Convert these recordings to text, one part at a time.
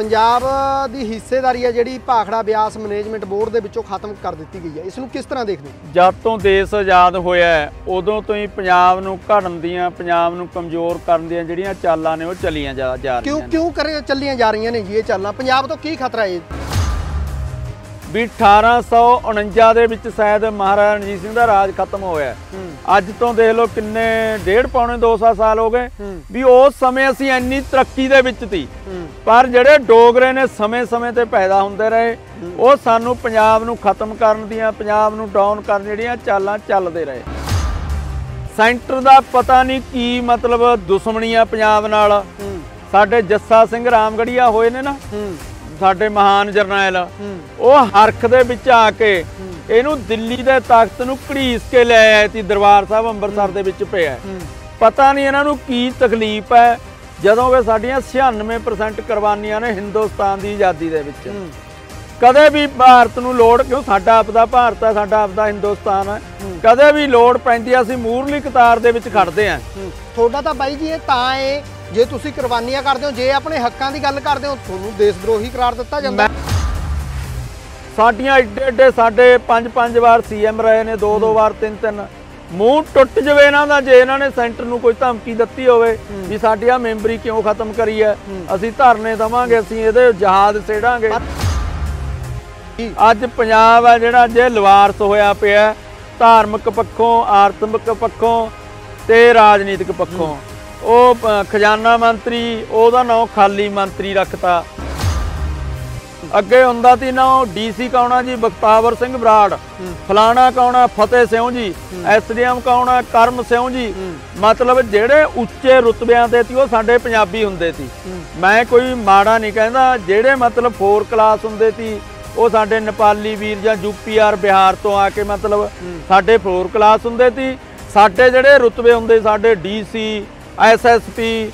ਪੰਜਾਬ ਦੀ ਹਿੱਸੇਦਾਰੀ ਹੈ ਜਿਹੜੀ ਭਾਖੜਾ ਬਿਆਸ ਮੈਨੇਜਮੈਂਟ ਬੋਰਡ ਦੇ ਵਿੱਚੋਂ ਖਤਮ ਕਰ ਦਿੱਤੀ ਗਈ ਹੈ ਇਸ ਨੂੰ ਕਿਸ ਤਰ੍ਹਾਂ ਦੇਖਦੇ ਜਦ ਤੋਂ ਦੇਸ਼ ਆਜ਼ਾਦ ਹੋਇਆ ਉਦੋਂ ਤੋਂ ਹੀ ਪੰਜਾਬ ਨੂੰ ਘੜਨ ਦੀਆਂ ਪੰਜਾਬ ਨੂੰ ਕਮਜ਼ੋਰ ਕਰਨ ਦੀਆਂ ਜਿਹੜੀਆਂ ਚਾਲਾਂ ਨੇ ਉਹ ਚੱਲੀਆਂ ਜਾ ਰਹੀਆਂ ਕਿਉਂ ਕਿਉਂ ਕਰੇ ਚੱਲੀਆਂ ਜਾ ਰਹੀਆਂ ਨੇ ਜੀ ਇਹ ਚਾਲਾਂ ਪੰਜਾਬ ਤੋਂ ਕੀ ਖਤਰਾ ਹੈ ਵੀ 1849 ਦੇ ਵਿੱਚ ਸ਼ਾਇਦ ਮਹਾਰਾਜਾ ਰਣਜੀਤ ਸਿੰਘ ਦਾ ਰਾਜ ਖਤਮ ਹੋਇਆ ਅੱਜ ਤੋਂ ਦੇਖ ਲਓ ਕਿੰਨੇ ਡੇਢ ਪੌਣੇ 200 ਸਾਲ ਹੋ ਗਏ ਵੀ ਉਸ ਸਮੇਂ ਅਸੀਂ ਇੰਨੀ ਤਰੱਕੀ ਦੇ ਵਿੱਚ ਸੀ ਪਰ ਜਿਹੜੇ ਡੋਗਰੇ ਨੇ ਸਮੇਂ-ਸਮੇਂ ਤੇ ਪੈਦਾ ਹੁੰਦੇ ਰਹੇ ਉਹ ਸਾਨੂੰ ਪੰਜਾਬ ਨੂੰ ਖਤਮ ਕਰਨ ਦੀਆਂ ਪੰਜਾਬ ਨੂੰ ਡਾਊਨ ਕਰਨ ਜਿਹੜੀਆਂ ਚਾਲਾਂ ਚੱਲਦੇ ਰਹੇ ਸੈਂਟਰ ਦਾ ਪਤਾ ਨਹੀਂ ਕੀ ਮਤਲਬ ਦੁਸ਼ਮਣੀ ਆ ਪੰਜਾਬ ਨਾਲ ਸਾਡੇ ਜੱਸਾ ਸਿੰਘ ਰਾਮਗੜੀਆ ਹੋਏ ਨੇ ਨਾ ਸਾਡੇ ਮਹਾਨ ਜਰਨੈਲ ਉਹ ਹਰਖ ਦੇ ਵਿੱਚ ਆ ਕੇ ਇਹਨੂੰ ਦਿੱਲੀ ਦੇ ਤਾਕਤ ਨੂੰ ਘੜੀਸ ਕੇ ਲੈ ਆਇਆ ਸੀ ਦਰਬਾਰ ਸਾਹਿਬ ਅੰਮ੍ਰਿਤਸਰ ਦੇ ਵਿੱਚ ਪਿਆ ਪਤਾ ਨਹੀਂ ਇਹਨਾਂ ਨੂੰ ਕੀ ਤਕਲੀਫ ਹੈ ਜਦੋਂ ਵੇ ਸਾਡੀਆਂ 96% ਕੁਰਬਾਨੀਆਂ ਨੇ ਹਿੰਦੁਸਤਾਨ ਦੀ ਆਜ਼ਾਦੀ ਦੇ ਵਿੱਚ ਕਦੇ ਵੀ ਭਾਰਤ ਨੂੰ ਲੋੜ ਕਿਉਂ ਸਾਡਾ ਆਪਦਾ ਭਾਰਤ ਹੈ ਸਾਡਾ ਆਪਦਾ ਹਿੰਦੁਸਤਾਨ ਹੈ ਕਦੇ ਵੀ ਲੋੜ ਪੈਂਦੀ ਆ ਅਸੀਂ ਮੂਰਲੀ ਕਤਾਰ ਦੇ ਵਿੱਚ ਖੜਦੇ ਆ ਤੁਹਾਡਾ ਤਾਂ ਬਾਈ ਜੀ ਇਹ ਤਾਂ ਏ ਜੇ ਤੁਸੀਂ ਕੁਰਬਾਨੀਆਂ ਕਰਦੇ ਹੋ ਜੇ ਆਪਣੇ ਹੱਕਾਂ ਦੀ ਗੱਲ ਕਰਦੇ ਹੋ ਤੁਹਾਨੂੰ ਦੇਸ਼ ਵਿਰੋਹੀ ਕਰਾਰ ਦਿੱਤਾ ਜਾਂਦਾ ਸਾਡੀਆਂ ਏਡੇ ਏਡੇ ਸਾਡੇ ਪੰਜ ਪੰਜ ਵਾਰ ਸੀਐਮ ਰਹੇ ਨੇ ਦੋ ਦੋ ਵਾਰ ਤਿੰਨ ਤਿੰਨ ਮੂੰਹ ਟੁੱਟ ਜਵੇ ਇਹਨਾਂ ਦਾ ਜੇ ਇਹਨਾਂ ਨੇ ਸੈਂਟਰ ਨੂੰ ਕੋਈ ਧਮਕੀ ਦਿੱਤੀ ਹੋਵੇ ਵੀ ਸਾਡੀ ਆ ਮੈਂਬਰੀ ਕਿਉਂ ਖਤਮ ਕਰੀ ਹੈ ਅਸੀਂ ਧਰਨੇ ਦਵਾਂਗੇ ਅਸੀਂ ਇਹਦੇ ਜਹਾਜ਼ ਸੇੜਾਂਗੇ ਅੱਜ ਪੰਜਾਬ ਆ ਜਿਹੜਾ ਜੇ ਲਵਾਰਸ ਹੋਇਆ ਪਿਆ ਧਾਰਮਿਕ ਪੱਖੋਂ ਆਰਥਿਕ ਪੱਖੋਂ ਤੇ ਰਾਜਨੀਤਿਕ ਪੱਖੋਂ ਉਹ ਖਜ਼ਾਨਾ ਮੰਤਰੀ ਉਹਦਾ ਨਾਮ ਖਾਲੀ ਮੰਤਰੀ ਰੱਖਤਾ ਅੱਗੇ ਹੁੰਦਾ ਸੀ ਨਾ ਉਹ ਡੀਸੀ ਕੌਣਾ ਜੀ ਬਖਤਾਵਰ ਸਿੰਘ ਬਰਾੜ ਫਲਾਣਾ ਕੌਣਾ ਫਤਿਹ ਸਿੰਘ ਜੀ ਐਸਡੀਐਮ ਕੌਣਾ ਕਰਮ ਸਿੰਘ ਜੀ ਮਤਲਬ ਜਿਹੜੇ ਉੱਚੇ ਰੁਤਬਿਆਂ ਦੇ ਸੀ ਉਹ ਸਾਡੇ ਪੰਜਾਬੀ ਹੁੰਦੇ ਸੀ ਮੈਂ ਕੋਈ ਮਾੜਾ ਨਹੀਂ ਕਹਿੰਦਾ ਜਿਹੜੇ ਮਤਲਬ 4 ਕਲਾਸ ਹੁੰਦੇ ਸੀ ਉਹ ਸਾਡੇ ਨੇਪਾਲੀ ਵੀਰ ਜਾਂ ਯੂਪੀਆਰ ਬਿਹਾਰ ਤੋਂ ਆ ਕੇ ਮਤਲਬ ਸਾਡੇ 4 ਕਲਾਸ ਹੁੰਦੇ ਸੀ ਸਾਡੇ ਜਿਹੜੇ ਰੁਤਬੇ ਹੁੰਦੇ ਸਾਡੇ ਡੀਸੀ ਐਸਐਸਪੀ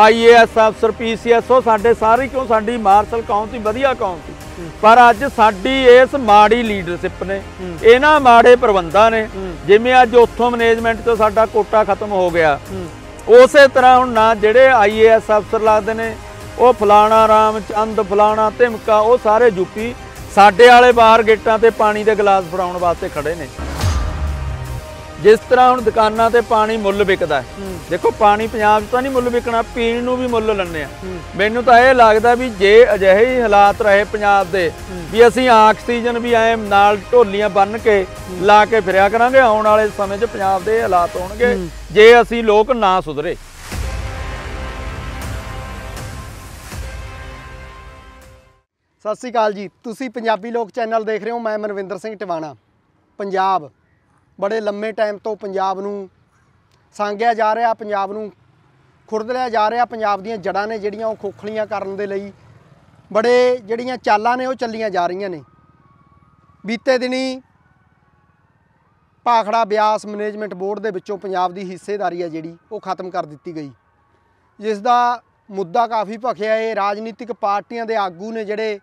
ਆਈਏਐਸ ਅਫਸਰ ਪੀਸੀਐਸ ਉਹ ਸਾਡੇ ਸਾਰੇ ਕਿਉਂ ਸਾਡੀ ਮਾਰਸ਼ਲ ਕੌਮ ਸੀ ਵਧੀਆ ਕੌਮ ਸੀ ਪਰ ਅੱਜ ਸਾਡੀ ਇਸ ਮਾੜੀ ਲੀਡਰਸ਼ਿਪ ਨੇ ਇਹਨਾਂ ਮਾੜੇ ਪ੍ਰਬੰਧਾਂ ਨੇ ਜਿਵੇਂ ਅੱਜ ਉੱਥੋਂ ਮੈਨੇਜਮੈਂਟ ਤੋਂ ਸਾਡਾ ਕੋਟਾ ਖਤਮ ਹੋ ਗਿਆ ਉਸੇ ਤਰ੍ਹਾਂ ਹੁਣ ਨਾ ਜਿਹੜੇ ਆਈਏਐਸ ਅਫਸਰ ਲੱਗਦੇ ਨੇ ਉਹ ਫਲਾਣਾ ਰਾਮਚੰਦ ਫਲਾਣਾ ਧਿਮਕਾ ਉਹ ਸਾਰੇ ਯੂਪੀ ਸਾਡੇ ਵਾਲੇ ਬਾਹਰ ਗੇਟਾਂ ਤੇ ਪਾਣੀ ਦੇ ਗਲਾਸ ਫੜਾਉਣ ਵਾਸਤੇ ਖੜੇ ਨੇ ਜਿਸ ਤਰ੍ਹਾਂ ਹੁਣ ਦੁਕਾਨਾਂ ਤੇ ਪਾਣੀ ਮੁੱਲ ਵਿਕਦਾ ਦੇਖੋ ਪਾਣੀ ਪੰਜਾਬ 'ਚ ਤਾਂ ਨਹੀਂ ਮੁੱਲ ਵਿਕਣਾ ਪੀਣ ਨੂੰ ਵੀ ਮੁੱਲ ਲੰਨੇ ਆ ਮੈਨੂੰ ਤਾਂ ਇਹ ਲੱਗਦਾ ਵੀ ਜੇ ਅਜਿਹੇ ਹੀ ਹਾਲਾਤ ਰਹੇ ਪੰਜਾਬ ਦੇ ਵੀ ਅਸੀਂ ਆਕਸੀਜਨ ਵੀ ਐ ਨਾਲ ਢੋਲੀਆਂ ਬੰਨ ਕੇ ਲਾ ਕੇ ਫਿਰਿਆ ਕਰਾਂਗੇ ਆਉਣ ਵਾਲੇ ਸਮੇਂ 'ਚ ਪੰਜਾਬ ਦੇ ਹਾਲਾਤ ਹੋਣਗੇ ਜੇ ਅਸੀਂ ਲੋਕ ਨਾ ਸੁਧਰੇ ਸਤਿ ਸ੍ਰੀ ਅਕਾਲ ਜੀ ਤੁਸੀਂ ਪੰਜਾਬੀ ਲੋਕ ਚੈਨਲ ਦੇਖ ਰਹੇ ਹੋ ਮੈਂ ਮਨਵਿੰਦਰ ਸਿੰਘ ਟਿਵਾਣਾ ਪੰਜਾਬ ਬੜੇ ਲੰਮੇ ਟਾਈਮ ਤੋਂ ਪੰਜਾਬ ਨੂੰ ਸੰਗਿਆ ਜਾ ਰਿਹਾ ਪੰਜਾਬ ਨੂੰ ਖੁਰਦ ਲਿਆ ਜਾ ਰਿਹਾ ਪੰਜਾਬ ਦੀਆਂ ਜੜਾਂ ਨੇ ਜਿਹੜੀਆਂ ਉਹ ਖੋਖਲੀਆਂ ਕਰਨ ਦੇ ਲਈ ਬੜੇ ਜਿਹੜੀਆਂ ਚਾਲਾਂ ਨੇ ਉਹ ਚੱਲੀਆਂ ਜਾ ਰਹੀਆਂ ਨੇ ਬੀਤੇ ਦਿਨੀ ਭਾਖੜਾ ਬਿਆਸ ਮੈਨੇਜਮੈਂਟ ਬੋਰਡ ਦੇ ਵਿੱਚੋਂ ਪੰਜਾਬ ਦੀ ਹਿੱਸੇਦਾਰੀ ਹੈ ਜਿਹੜੀ ਉਹ ਖਤਮ ਕਰ ਦਿੱਤੀ ਗਈ ਜਿਸ ਦਾ ਮੁੱਦਾ ਕਾਫੀ ਭਖਿਆ ਹੈ ਰਾਜਨੀਤਿਕ ਪਾਰਟੀਆਂ ਦੇ ਆਗੂ ਨੇ ਜਿਹੜੇ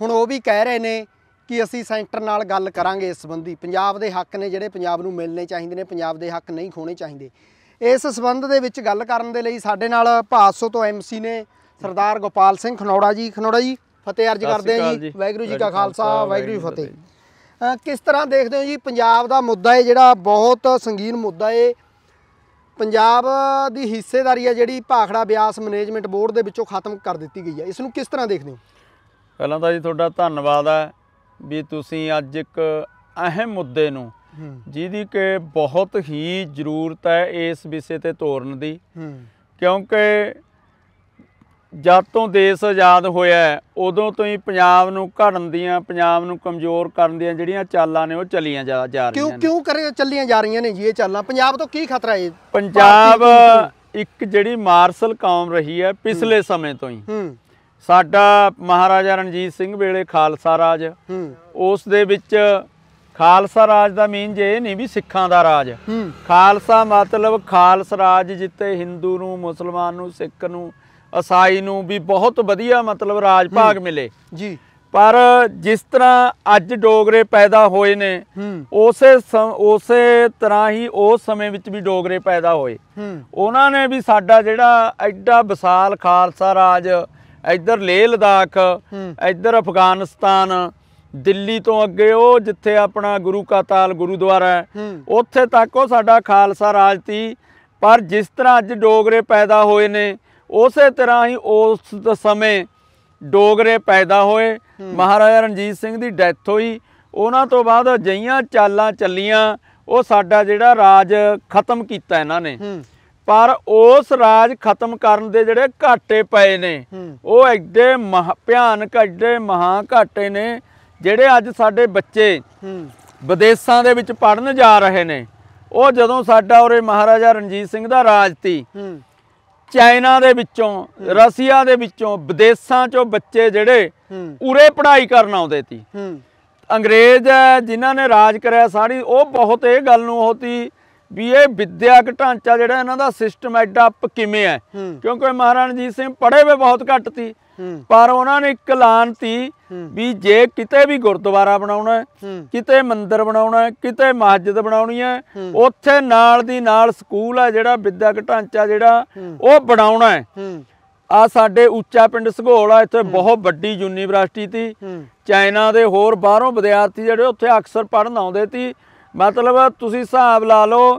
ਹੁਣ ਉਹ ਵੀ ਕਹਿ ਰਹੇ ਨੇ ਕਿ ਅਸੀਂ ਸੈਂਟਰ ਨਾਲ ਗੱਲ ਕਰਾਂਗੇ ਇਸ ਸੰਬੰਧੀ ਪੰਜਾਬ ਦੇ ਹੱਕ ਨੇ ਜਿਹੜੇ ਪੰਜਾਬ ਨੂੰ ਮਿਲਣੇ ਚਾਹੀਦੇ ਨੇ ਪੰਜਾਬ ਦੇ ਹੱਕ ਨਹੀਂ ਖੋਣੇ ਚਾਹੀਦੇ ਇਸ ਸੰਬੰਧ ਦੇ ਵਿੱਚ ਗੱਲ ਕਰਨ ਦੇ ਲਈ ਸਾਡੇ ਨਾਲ ਭਾਸੋ ਤੋਂ ਐਮਸੀ ਨੇ ਸਰਦਾਰ ਗੋਪਾਲ ਸਿੰਘ ਖਨੌੜਾ ਜੀ ਖਨੌੜਾ ਜੀ ਫਤਿਹ ਅਰਜ ਕਰਦੇ ਆ ਜੀ ਵੈਗਰੂ ਜੀ ਕਾ ਖਾਲਸਾ ਵੈਗਰੂ ਜੀ ਫਤਿਹ ਕਿਸ ਤਰ੍ਹਾਂ ਦੇਖਦੇ ਹੋ ਜੀ ਪੰਜਾਬ ਦਾ ਮੁੱਦਾ ਹੈ ਜਿਹੜਾ ਬਹੁਤ ਸੰਗੀਨ ਮੁੱਦਾ ਹੈ ਪੰਜਾਬ ਦੀ ਹਿੱਸੇਦਾਰੀ ਹੈ ਜਿਹੜੀ ਭਾਖੜਾ ਬਿਆਸ ਮੈਨੇਜਮੈਂਟ ਬੋਰਡ ਦੇ ਵਿੱਚੋਂ ਖਤਮ ਕਰ ਦਿੱਤੀ ਗਈ ਹੈ ਇਸ ਨੂੰ ਕਿਸ ਤਰ੍ਹਾਂ ਦੇਖਦੇ ਹੋ ਪਹਿਲਾਂ ਤਾਂ ਜੀ ਤੁਹਾਡਾ ਧੰਨਵਾਦ ਹੈ ਵੀ ਤੁਸੀਂ ਅੱਜ ਇੱਕ ਅਹਿਮ ਮੁੱਦੇ ਨੂੰ ਜਿਹਦੀ ਕਿ ਬਹੁਤ ਹੀ ਜ਼ਰੂਰਤ ਹੈ ਇਸ ਵਿਸ਼ੇ ਤੇ ਤੋਰਨ ਦੀ ਕਿਉਂਕਿ ਜਦ ਤੋਂ ਦੇਸ਼ ਆਜ਼ਾਦ ਹੋਇਆ ਉਦੋਂ ਤੋਂ ਹੀ ਪੰਜਾਬ ਨੂੰ ਘੜਨ ਦੀਆਂ ਪੰਜਾਬ ਨੂੰ ਕਮਜ਼ੋਰ ਕਰਨ ਦੀਆਂ ਜਿਹੜੀਆਂ ਚਾਲਾਂ ਨੇ ਉਹ ਚੱਲੀਆਂ ਜਾ ਰਹੀਆਂ ਨੇ ਕਿਉਂ ਕਿਉਂ ਕਰੇ ਚੱਲੀਆਂ ਜਾ ਰਹੀਆਂ ਨੇ ਜੀ ਇਹ ਚਾਲਾਂ ਪੰਜਾਬ ਤੋਂ ਕੀ ਖਤਰਾ ਹੈ ਪੰਜਾਬ ਇੱਕ ਜਿਹੜੀ ਮਾਰਸ਼ਲ ਕੌਮ ਰਹੀ ਹੈ ਪਿਛਲੇ ਸਮੇਂ ਤੋਂ ਹੀ ਸਾਡਾ ਮਹਾਰਾਜਾ ਰਣਜੀਤ ਸਿੰਘ ਵੇਲੇ ਖਾਲਸਾ ਰਾਜ ਉਸ ਦੇ ਵਿੱਚ ਖਾਲਸਾ ਰਾਜ ਦਾ ਮੀਨ ਇਹ ਨਹੀਂ ਵੀ ਸਿੱਖਾਂ ਦਾ ਰਾਜ ਖਾਲਸਾ ਮਤਲਬ ਖਾਲਸ ਰਾਜ ਜਿੱਤੇ ਹਿੰਦੂ ਨੂੰ ਮੁਸਲਮਾਨ ਨੂੰ ਸਿੱਖ ਨੂੰ ਈਸਾਈ ਨੂੰ ਵੀ ਬਹੁਤ ਵਧੀਆ ਮਤਲਬ ਰਾਜ ਭਾਗ ਮਿਲੇ ਜੀ ਪਰ ਜਿਸ ਤਰ੍ਹਾਂ ਅੱਜ ਡੋਗਰੇ ਪੈਦਾ ਹੋਏ ਨੇ ਉਸੇ ਉਸੇ ਤਰ੍ਹਾਂ ਹੀ ਉਸ ਸਮੇਂ ਵਿੱਚ ਵੀ ਡੋਗਰੇ ਪੈਦਾ ਹੋਏ ਉਹਨਾਂ ਨੇ ਵੀ ਸਾਡਾ ਜਿਹੜਾ ਐਡਾ ਵਿਸ਼ਾਲ ਖਾਲਸਾ ਰਾਜ ਇੱਧਰ ਲੇਹ ਲਦਾਖ ਇੱਧਰ ਅਫਗਾਨਿਸਤਾਨ ਦਿੱਲੀ ਤੋਂ ਅੱਗੇ ਉਹ ਜਿੱਥੇ ਆਪਣਾ ਗੁਰੂ ਕਾ ਤਾਲ ਗੁਰਦੁਆਰਾ ਹੈ ਉੱਥੇ ਤੱਕ ਉਹ ਸਾਡਾ ਖਾਲਸਾ ਰਾਜ ਸੀ ਪਰ ਜਿਸ ਤਰ੍ਹਾਂ ਅੱਜ ਡੋਗਰੇ ਪੈਦਾ ਹੋਏ ਨੇ ਉਸੇ ਤਰ੍ਹਾਂ ਹੀ ਉਸ ਸਮੇਂ ਡੋਗਰੇ ਪੈਦਾ ਹੋਏ ਮਹਾਰਾਜਾ ਰਣਜੀਤ ਸਿੰਘ ਦੀ ਡੈਥ ਹੋਈ ਉਹਨਾਂ ਤੋਂ ਬਾਅਦ ਜਈਆਂ ਚਾਲਾਂ ਚੱਲੀਆਂ ਉਹ ਸਾਡਾ ਜਿਹੜਾ ਰਾਜ ਖਤਮ ਕੀਤਾ ਇਹਨਾਂ ਨੇ ਪਰ ਉਸ ਰਾਜ ਖਤਮ ਕਰਨ ਦੇ ਜਿਹੜੇ ਘਾਟੇ ਪਏ ਨੇ ਉਹ ਐਡੇ ਭਿਆਨਕ ਐਡੇ ਮਹਾ ਘਾਟੇ ਨੇ ਜਿਹੜੇ ਅੱਜ ਸਾਡੇ ਬੱਚੇ ਵਿਦੇਸ਼ਾਂ ਦੇ ਵਿੱਚ ਪੜਨ ਜਾ ਰਹੇ ਨੇ ਉਹ ਜਦੋਂ ਸਾਡਾ ਉਰੇ ਮਹਾਰਾਜਾ ਰਣਜੀਤ ਸਿੰਘ ਦਾ ਰਾਜ ਸੀ ਚਾਈਨਾ ਦੇ ਵਿੱਚੋਂ ਰਸ਼ੀਆ ਦੇ ਵਿੱਚੋਂ ਵਿਦੇਸ਼ਾਂ ਚੋਂ ਬੱਚੇ ਜਿਹੜੇ ਉਰੇ ਪੜ੍ਹਾਈ ਕਰਨ ਆਉਂਦੇ ਸੀ ਅੰਗਰੇਜ਼ ਜਿਨ੍ਹਾਂ ਨੇ ਰਾਜ ਕਰਿਆ ਸਾਰੀ ਉਹ ਬਹੁਤ ਇਹ ਗੱਲ ਨੂੰ ਹੋਤੀ ਵੀ ਇਹ ਵਿਦਿਆਕ ਢਾਂਚਾ ਜਿਹੜਾ ਇਹਨਾਂ ਦਾ ਸਿਸਟਮ ਐਡਾ ਅਪ ਕਿਵੇਂ ਹੈ ਕਿਉਂਕਿ ਮਹਾਰਾਣਾ ਜੀ ਸਿੰਘ ਪੜ੍ਹੇ ਵੇ ਬਹੁਤ ਘੱਟ ਸੀ ਪਰ ਉਹਨਾਂ ਨੇ ਇੱਕ ਐਲਾਨ ਤੀ ਵੀ ਜੇ ਕਿਤੇ ਵੀ ਗੁਰਦੁਆਰਾ ਬਣਾਉਣਾ ਹੈ ਕਿਤੇ ਮੰਦਿਰ ਬਣਾਉਣਾ ਹੈ ਕਿਤੇ ਮਸਜਿਦ ਬਣਾਉਣੀ ਹੈ ਉੱਥੇ ਨਾਲ ਦੀ ਨਾਲ ਸਕੂਲ ਆ ਜਿਹੜਾ ਵਿਦਿਆਕ ਢਾਂਚਾ ਜਿਹੜਾ ਉਹ ਬਣਾਉਣਾ ਹੈ ਆ ਸਾਡੇ ਉੱਚਾ ਪਿੰਡ ਸਗੋਲ ਆ ਇੱਥੇ ਬਹੁਤ ਵੱਡੀ ਯੂਨੀਵਰਸਿਟੀ ਸੀ ਚਾਈਨਾ ਦੇ ਹੋਰ ਬਾਹਰੋਂ ਵਿਦਿਆਰਥੀ ਜਿਹੜੇ ਉੱਥੇ ਅਕਸਰ ਪੜਨ ਆਉਂਦੇ ਸੀ ਮਤਲਬ ਤੁਸੀਂ ਹਿਸਾਬ ਲਾ ਲਓ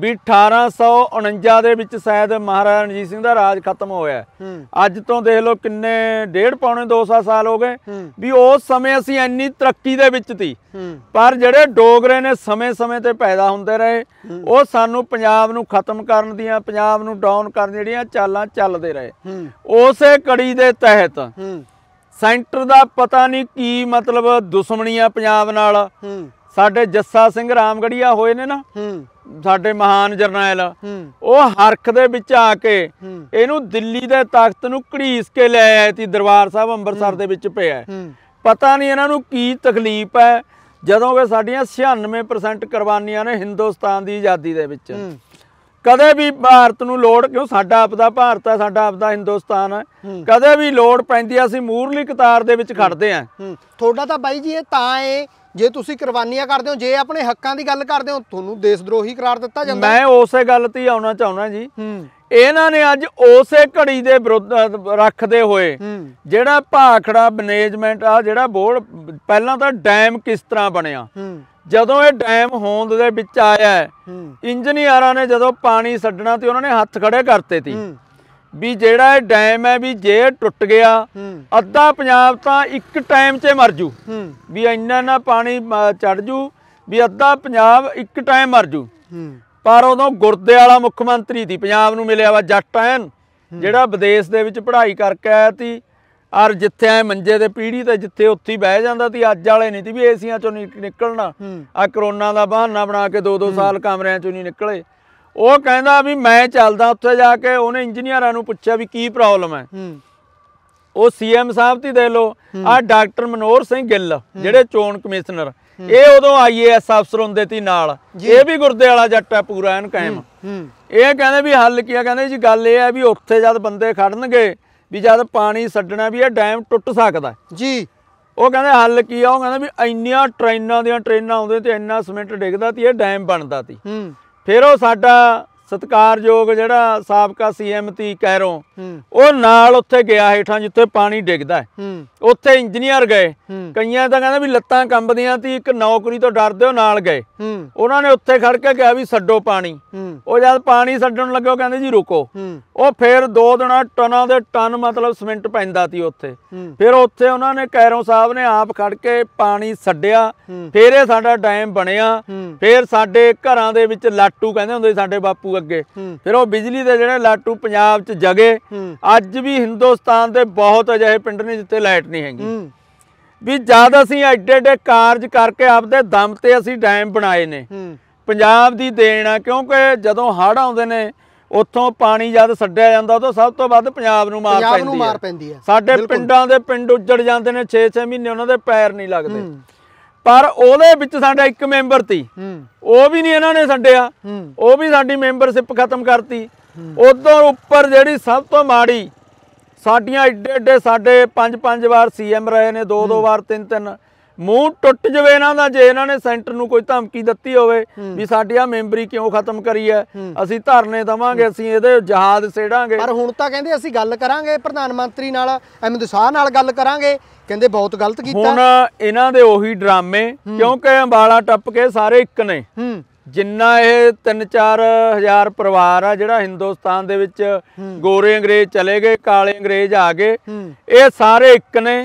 ਵੀ 1849 ਦੇ ਵਿੱਚ ਸ਼ਾਇਦ ਮਹਾਰਾਜਾ ਰਣਜੀਤ ਸਿੰਘ ਦਾ ਰਾਜ ਖਤਮ ਹੋਇਆ ਅੱਜ ਤੋਂ ਦੇਖ ਲਓ ਕਿੰਨੇ ਡੇਢ ਪੌਣੇ 200 ਸਾਲ ਹੋ ਗਏ ਵੀ ਉਸ ਸਮੇਂ ਅਸੀਂ ਇੰਨੀ ਤਰੱਕੀ ਦੇ ਵਿੱਚ ਸੀ ਪਰ ਜਿਹੜੇ ਡੋਗਰੇ ਨੇ ਸਮੇਂ-ਸਮੇਂ ਤੇ ਪੈਦਾ ਹੁੰਦੇ ਰਹੇ ਉਹ ਸਾਨੂੰ ਪੰਜਾਬ ਨੂੰ ਖਤਮ ਕਰਨ ਦੀਆਂ ਪੰਜਾਬ ਨੂੰ ਡਾਊਨ ਕਰਨ ਜਿਹੜੀਆਂ ਚਾਲਾਂ ਚੱਲਦੇ ਰਹੇ ਉਸੇ ਕੜੀ ਦੇ ਤਹਿਤ ਸੈਂਟਰ ਦਾ ਪਤਾ ਨਹੀਂ ਕੀ ਮਤਲਬ ਦੁਸ਼ਮਣੀਆਂ ਪੰਜਾਬ ਨਾਲ ਸਾਡੇ ਜੱਸਾ ਸਿੰਘ ਰਾਮਗੜੀਆ ਹੋਏ ਨੇ ਨਾ ਸਾਡੇ ਮਹਾਨ ਜਰਨੈਲ ਉਹ ਹਰਖ ਦੇ ਵਿੱਚ ਆ ਕੇ ਇਹਨੂੰ ਦਿੱਲੀ ਦੇ ਤਖਤ ਨੂੰ ਘੜੀਸ ਕੇ ਲੈ ਆਏ ਸੀ ਦਰਬਾਰ ਸਾਹਿਬ ਅੰਮ੍ਰਿਤਸਰ ਦੇ ਵਿੱਚ ਪਿਆ ਪਤਾ ਨਹੀਂ ਇਹਨਾਂ ਨੂੰ ਕੀ ਤਕਲੀਫ ਹੈ ਜਦੋਂ ਕਿ ਸਾਡੀਆਂ 96% ਕੁਰਬਾਨੀਆਂ ਨੇ ਹਿੰਦੁਸਤਾਨ ਦੀ ਆਜ਼ਾਦੀ ਦੇ ਵਿੱਚ ਕਦੇ ਵੀ ਭਾਰਤ ਨੂੰ ਲੋੜ ਕਿਉਂ ਸਾਡਾ ਆਪਦਾ ਭਾਰਤ ਹੈ ਸਾਡਾ ਆਪਦਾ ਹਿੰਦੁਸਤਾਨ ਹੈ ਕਦੇ ਵੀ ਲੋੜ ਪੈਂਦੀ ਆ ਅਸੀਂ ਮੂਰਲੀ ਕਤਾਰ ਦੇ ਵਿੱਚ ਖੜਦੇ ਆ ਥੋੜਾ ਤਾਂ ਬਾਈ ਜੀ ਇਹ ਤਾਂ ਏ ਜੇ ਤੁਸੀਂ ਕੁਰਬਾਨੀਆਂ ਕਰਦੇ ਹੋ ਜੇ ਆਪਣੇ ਹੱਕਾਂ ਦੀ ਗੱਲ ਕਰਦੇ ਹੋ ਤੁਹਾਨੂੰ ਦੇਸ਼ ਦਰੋਹੀ ਕਰਾਰ ਦਿੱਤਾ ਜਾਂਦਾ ਮੈਂ ਉਸੇ ਗੱਲ ਤੇ ਆਉਣਾ ਚਾਹੁੰਦਾ ਜੀ ਇਹਨਾਂ ਨੇ ਅੱਜ ਉਸੇ ਘੜੀ ਦੇ ਵਿਰੁੱਧ ਰੱਖਦੇ ਹੋਏ ਜਿਹੜਾ ਭਾਖੜਾ ਮੈਨੇਜਮੈਂਟ ਆ ਜਿਹੜਾ ਬੋਰਡ ਪਹਿਲਾਂ ਤਾਂ ਡੈਮ ਕਿਸ ਤਰ੍ਹਾਂ ਬਣਿਆ ਜਦੋਂ ਇਹ ਡੈਮ ਹੋਂਦ ਦੇ ਵਿੱਚ ਆਇਆ ਇੰਜੀਨੀਅਰਾਂ ਨੇ ਜਦੋਂ ਪਾਣੀ ਛੱਡਣਾ ਤੇ ਉਹਨਾਂ ਨੇ ਹੱਥ ਖੜੇ ਕਰਤੇ ਸੀ ਵੀ ਜਿਹੜਾ ਇਹ ਡੈਮ ਹੈ ਵੀ ਜੇ ਟੁੱਟ ਗਿਆ ਅੱਧਾ ਪੰਜਾਬ ਤਾਂ ਇੱਕ ਟਾਈਮ 'ਚ ਮਰ ਜੂ ਵੀ ਇੰਨਾ ਨਾ ਪਾਣੀ ਚੜ ਜੂ ਵੀ ਅੱਧਾ ਪੰਜਾਬ ਇੱਕ ਟਾਈਮ ਮਰ ਜੂ ਪਰ ਉਦੋਂ ਗੁਰਦੇਵਾਲਾ ਮੁੱਖ ਮੰਤਰੀ ਦੀ ਪੰਜਾਬ ਨੂੰ ਮਿਲਿਆ ਵਾ ਜੱਟ ਐਨ ਜਿਹੜਾ ਵਿਦੇਸ਼ ਦੇ ਵਿੱਚ ਪੜ੍ਹਾਈ ਕਰਕੇ ਆਇਆ ਸੀ ਔਰ ਜਿੱਥੇ ਐ ਮੰਜੇ ਦੇ ਪੀੜੀ ਤੇ ਜਿੱਥੇ ਉੱਥੇ ਬਹਿ ਜਾਂਦਾ ਸੀ ਅੱਜ ਵਾਲੇ ਨਹੀਂ ਸੀ ਵੀ ਏਸੀਆਂ ਚੋਂ ਨਿਕਲਣਾ ਆ ਕਰੋਨਾ ਦਾ ਬਹਾਨਾ ਬਣਾ ਕੇ 2-2 ਸਾਲ ਕਮਰਿਆਂ ਚੋਂ ਨਹੀਂ ਨਿਕਲੇ ਉਹ ਕਹਿੰਦਾ ਵੀ ਮੈਂ ਚੱਲਦਾ ਉੱਥੇ ਜਾ ਕੇ ਉਹਨੇ ਇੰਜੀਨੀਅਰਾਂ ਨੂੰ ਪੁੱਛਿਆ ਵੀ ਕੀ ਪ੍ਰੋਬਲਮ ਹੈ ਉਹ ਸੀਐਮ ਸਾਹਿਬ ਤੇ ਦੇ ਲੋ ਆ ਡਾਕਟਰ ਮਨੋਰ ਸਿੰਘ ਗਿੱਲ ਜਿਹੜੇ ਚੋਣ ਕਮਿਸ਼ਨਰ ਇਹ ਉਦੋਂ ਆਈਏਐਸ ਅਫਸਰ ਹੁੰਦੇ ਸੀ ਨਾਲ ਇਹ ਵੀ ਗੁਰਦੇ ਵਾਲਾ ਜੱਟ ਹੈ ਪੂਰਾ ਐਨ ਕਾਇਮ ਇਹ ਕਹਿੰਦੇ ਵੀ ਹੱਲ ਕੀ ਆ ਕਹਿੰਦੇ ਜੀ ਗੱਲ ਇਹ ਹੈ ਵੀ ਉੱਥੇ ਜਦ ਬੰਦੇ ਖੜਨਗੇ ਵੀ ਜਦ ਪਾਣੀ ਛੱਡਣਾ ਵੀ ਇਹ ਡੈਮ ਟੁੱਟ ਸਕਦਾ ਜੀ ਉਹ ਕਹਿੰਦੇ ਹੱਲ ਕੀ ਆ ਉਹ ਕਹਿੰਦੇ ਵੀ ਇੰਨੀਆਂ ਟ੍ਰੇਨਾਂ ਦੀਆਂ ਟ੍ਰੇਨਾਂ ਆਉਂਦੇ ਤੇ ਇੰਨਾ ਸਿਮਿੰਟ ਡਿੱਗਦਾ ਤੇ ਇਹ ਡੈਮ ਬਣਦਾ ਸੀ ਫਿਰ ਉਹ ਸਾਡਾ ਸਤਕਾਰਯੋਗ ਜਿਹੜਾ ਸਾਬਕਾ ਸੀਐਮ ਤੀ ਕੈਰੋਂ ਉਹ ਨਾਲ ਉੱਥੇ ਗਿਆ ਹੇਠਾਂ ਜਿੱਥੇ ਪਾਣੀ ਡਿੱਗਦਾ ਉੱਥੇ ਇੰਜੀਨੀਅਰ ਗਏ ਕਈਆਂ ਤਾਂ ਕਹਿੰਦਾ ਵੀ ਲੱਤਾਂ ਕੰਬਦੀਆਂ ਤੀ ਇੱਕ ਨੌਕਰੀ ਤੋਂ ਡਰਦੇ ਹੋ ਨਾਲ ਗਏ ਉਹਨਾਂ ਨੇ ਉੱਥੇ ਖੜ ਕੇ ਕਿਹਾ ਵੀ ਛੱਡੋ ਪਾਣੀ ਉਹ ਜਦ ਪਾਣੀ ਛੱਡਣ ਲੱਗੋ ਕਹਿੰਦੇ ਜੀ ਰੁਕੋ ਉਹ ਫੇਰ ਦੋ ਦਿਨਾਂ ਟਨਾਂ ਦੇ ਟਨ ਮਤਲਬ ਸਿਮੈਂਟ ਪੈਂਦਾ ਤੀ ਉੱਥੇ ਫਿਰ ਉੱਥੇ ਉਹਨਾਂ ਨੇ ਕੈਰੋਂ ਸਾਹਿਬ ਨੇ ਆਪ ਖੜ ਕੇ ਪਾਣੀ ਛੱਡਿਆ ਫੇਰ ਇਹ ਸਾਡਾ ਡੈਮ ਬਣਿਆ ਫੇਰ ਸਾਡੇ ਘਰਾਂ ਦੇ ਵਿੱਚ ਲਾਟੂ ਕਹਿੰਦੇ ਹੁੰਦੇ ਸਾਡੇ ਬਾਪੂ ਅੱਗੇ ਫਿਰ ਉਹ ਬਿਜਲੀ ਦੇ ਜਿਹੜੇ ਲਾਟੂ ਪੰਜਾਬ 'ਚ ਜਗੇ ਅੱਜ ਵੀ ਹਿੰਦੁਸਤਾਨ ਦੇ ਬਹੁਤ ਅਜਿਹੇ ਪਿੰਡ ਨੇ ਜਿੱਥੇ ਲਾਈਟ ਨਹੀਂ ਹੈਗੀ ਵੀ ਜਦ ਅਸੀਂ ਐਡੇ ਐਡੇ ਕਾਰਜ ਕਰਕੇ ਆਪਦੇ ਦਮ ਤੇ ਅਸੀਂ ਡੈਮ ਬਣਾਏ ਨੇ ਪੰਜਾਬ ਦੀ ਦੇਣ ਆ ਕਿਉਂਕਿ ਜਦੋਂ ਹੜ ਆਉਂਦੇ ਨੇ ਉੱਥੋਂ ਪਾਣੀ ਜਦ ਛੱਡਿਆ ਜਾਂਦਾ ਤਾਂ ਸਭ ਤੋਂ ਵੱਧ ਪੰਜਾਬ ਨੂੰ ਮਾਰ ਪੈਂਦੀ ਹੈ ਸਾਡੇ ਪਿੰਡਾਂ ਦੇ ਪਿੰਡ ਉੱਜੜ ਜਾਂਦੇ ਨੇ 6-6 ਮਹੀਨੇ ਉਹਨਾਂ ਦੇ ਪੈਰ ਨਹੀਂ ਲੱਗਦੇ ਪਰ ਉਹਦੇ ਵਿੱਚ ਸਾਡਾ ਇੱਕ ਮੈਂਬਰ ਸੀ ਉਹ ਵੀ ਨਹੀਂ ਇਹਨਾਂ ਨੇ ਛੱਡਿਆ ਉਹ ਵੀ ਸਾਡੀ ਮੈਂਬਰਸ਼ਿਪ ਖਤਮ ਕਰਤੀ ਉਦੋਂ ਉੱਪਰ ਜਿਹੜੀ ਸਭ ਤੋਂ ਮਾੜੀ ਸਾਡੀਆਂ ਏਡੇ ਏਡੇ ਸਾਡੇ ਪੰਜ ਪੰਜ ਵਾਰ ਸੀਐਮ ਰਹੇ ਨੇ ਦੋ ਦੋ ਵਾਰ ਤਿੰਨ ਤਿੰਨ ਮੂੰਹ ਟੁੱਟ ਜਵੇ ਇਹਨਾਂ ਦਾ ਜੇ ਇਹਨਾਂ ਨੇ ਸੈਂਟਰ ਨੂੰ ਕੋਈ ਧਮਕੀ ਦਿੱਤੀ ਹੋਵੇ ਵੀ ਸਾਡੀ ਆ ਮੈਂਬਰੀ ਕਿਉਂ ਖਤਮ ਕਰੀ ਐ ਅਸੀਂ ਧਰਨੇ ਦਵਾਂਗੇ ਅਸੀਂ ਇਹਦੇ ਜਹਾਦ ਸੇੜਾਂਗੇ ਪਰ ਹੁਣ ਤਾਂ ਕਹਿੰਦੇ ਅਸੀਂ ਗੱਲ ਕਰਾਂਗੇ ਪ੍ਰਧਾਨ ਮੰਤਰੀ ਨਾਲ ਅਹਿਮਦ ਸ਼ਾਹ ਨਾਲ ਗੱਲ ਕਰਾਂਗੇ ਕਹਿੰਦੇ ਬਹੁਤ ਗਲਤ ਕੀਤਾ ਹੁਣ ਇਹਨਾਂ ਦੇ ਉਹੀ ਡਰਾਮੇ ਕਿਉਂਕਿ ਅੰਬਾਲਾ ਟੱਪ ਕੇ ਸਾਰੇ ਇੱਕ ਨੇ ਜਿੰਨਾ ਇਹ 3-4000 ਪਰਿਵਾਰ ਆ ਜਿਹੜਾ ਹਿੰਦੁਸਤਾਨ ਦੇ ਵਿੱਚ ਗੋਰੇ ਅੰਗਰੇਜ਼ ਚਲੇ ਗਏ ਕਾਲੇ ਅੰਗਰੇਜ਼ ਆ ਗਏ ਇਹ ਸਾਰੇ ਇੱਕ ਨੇ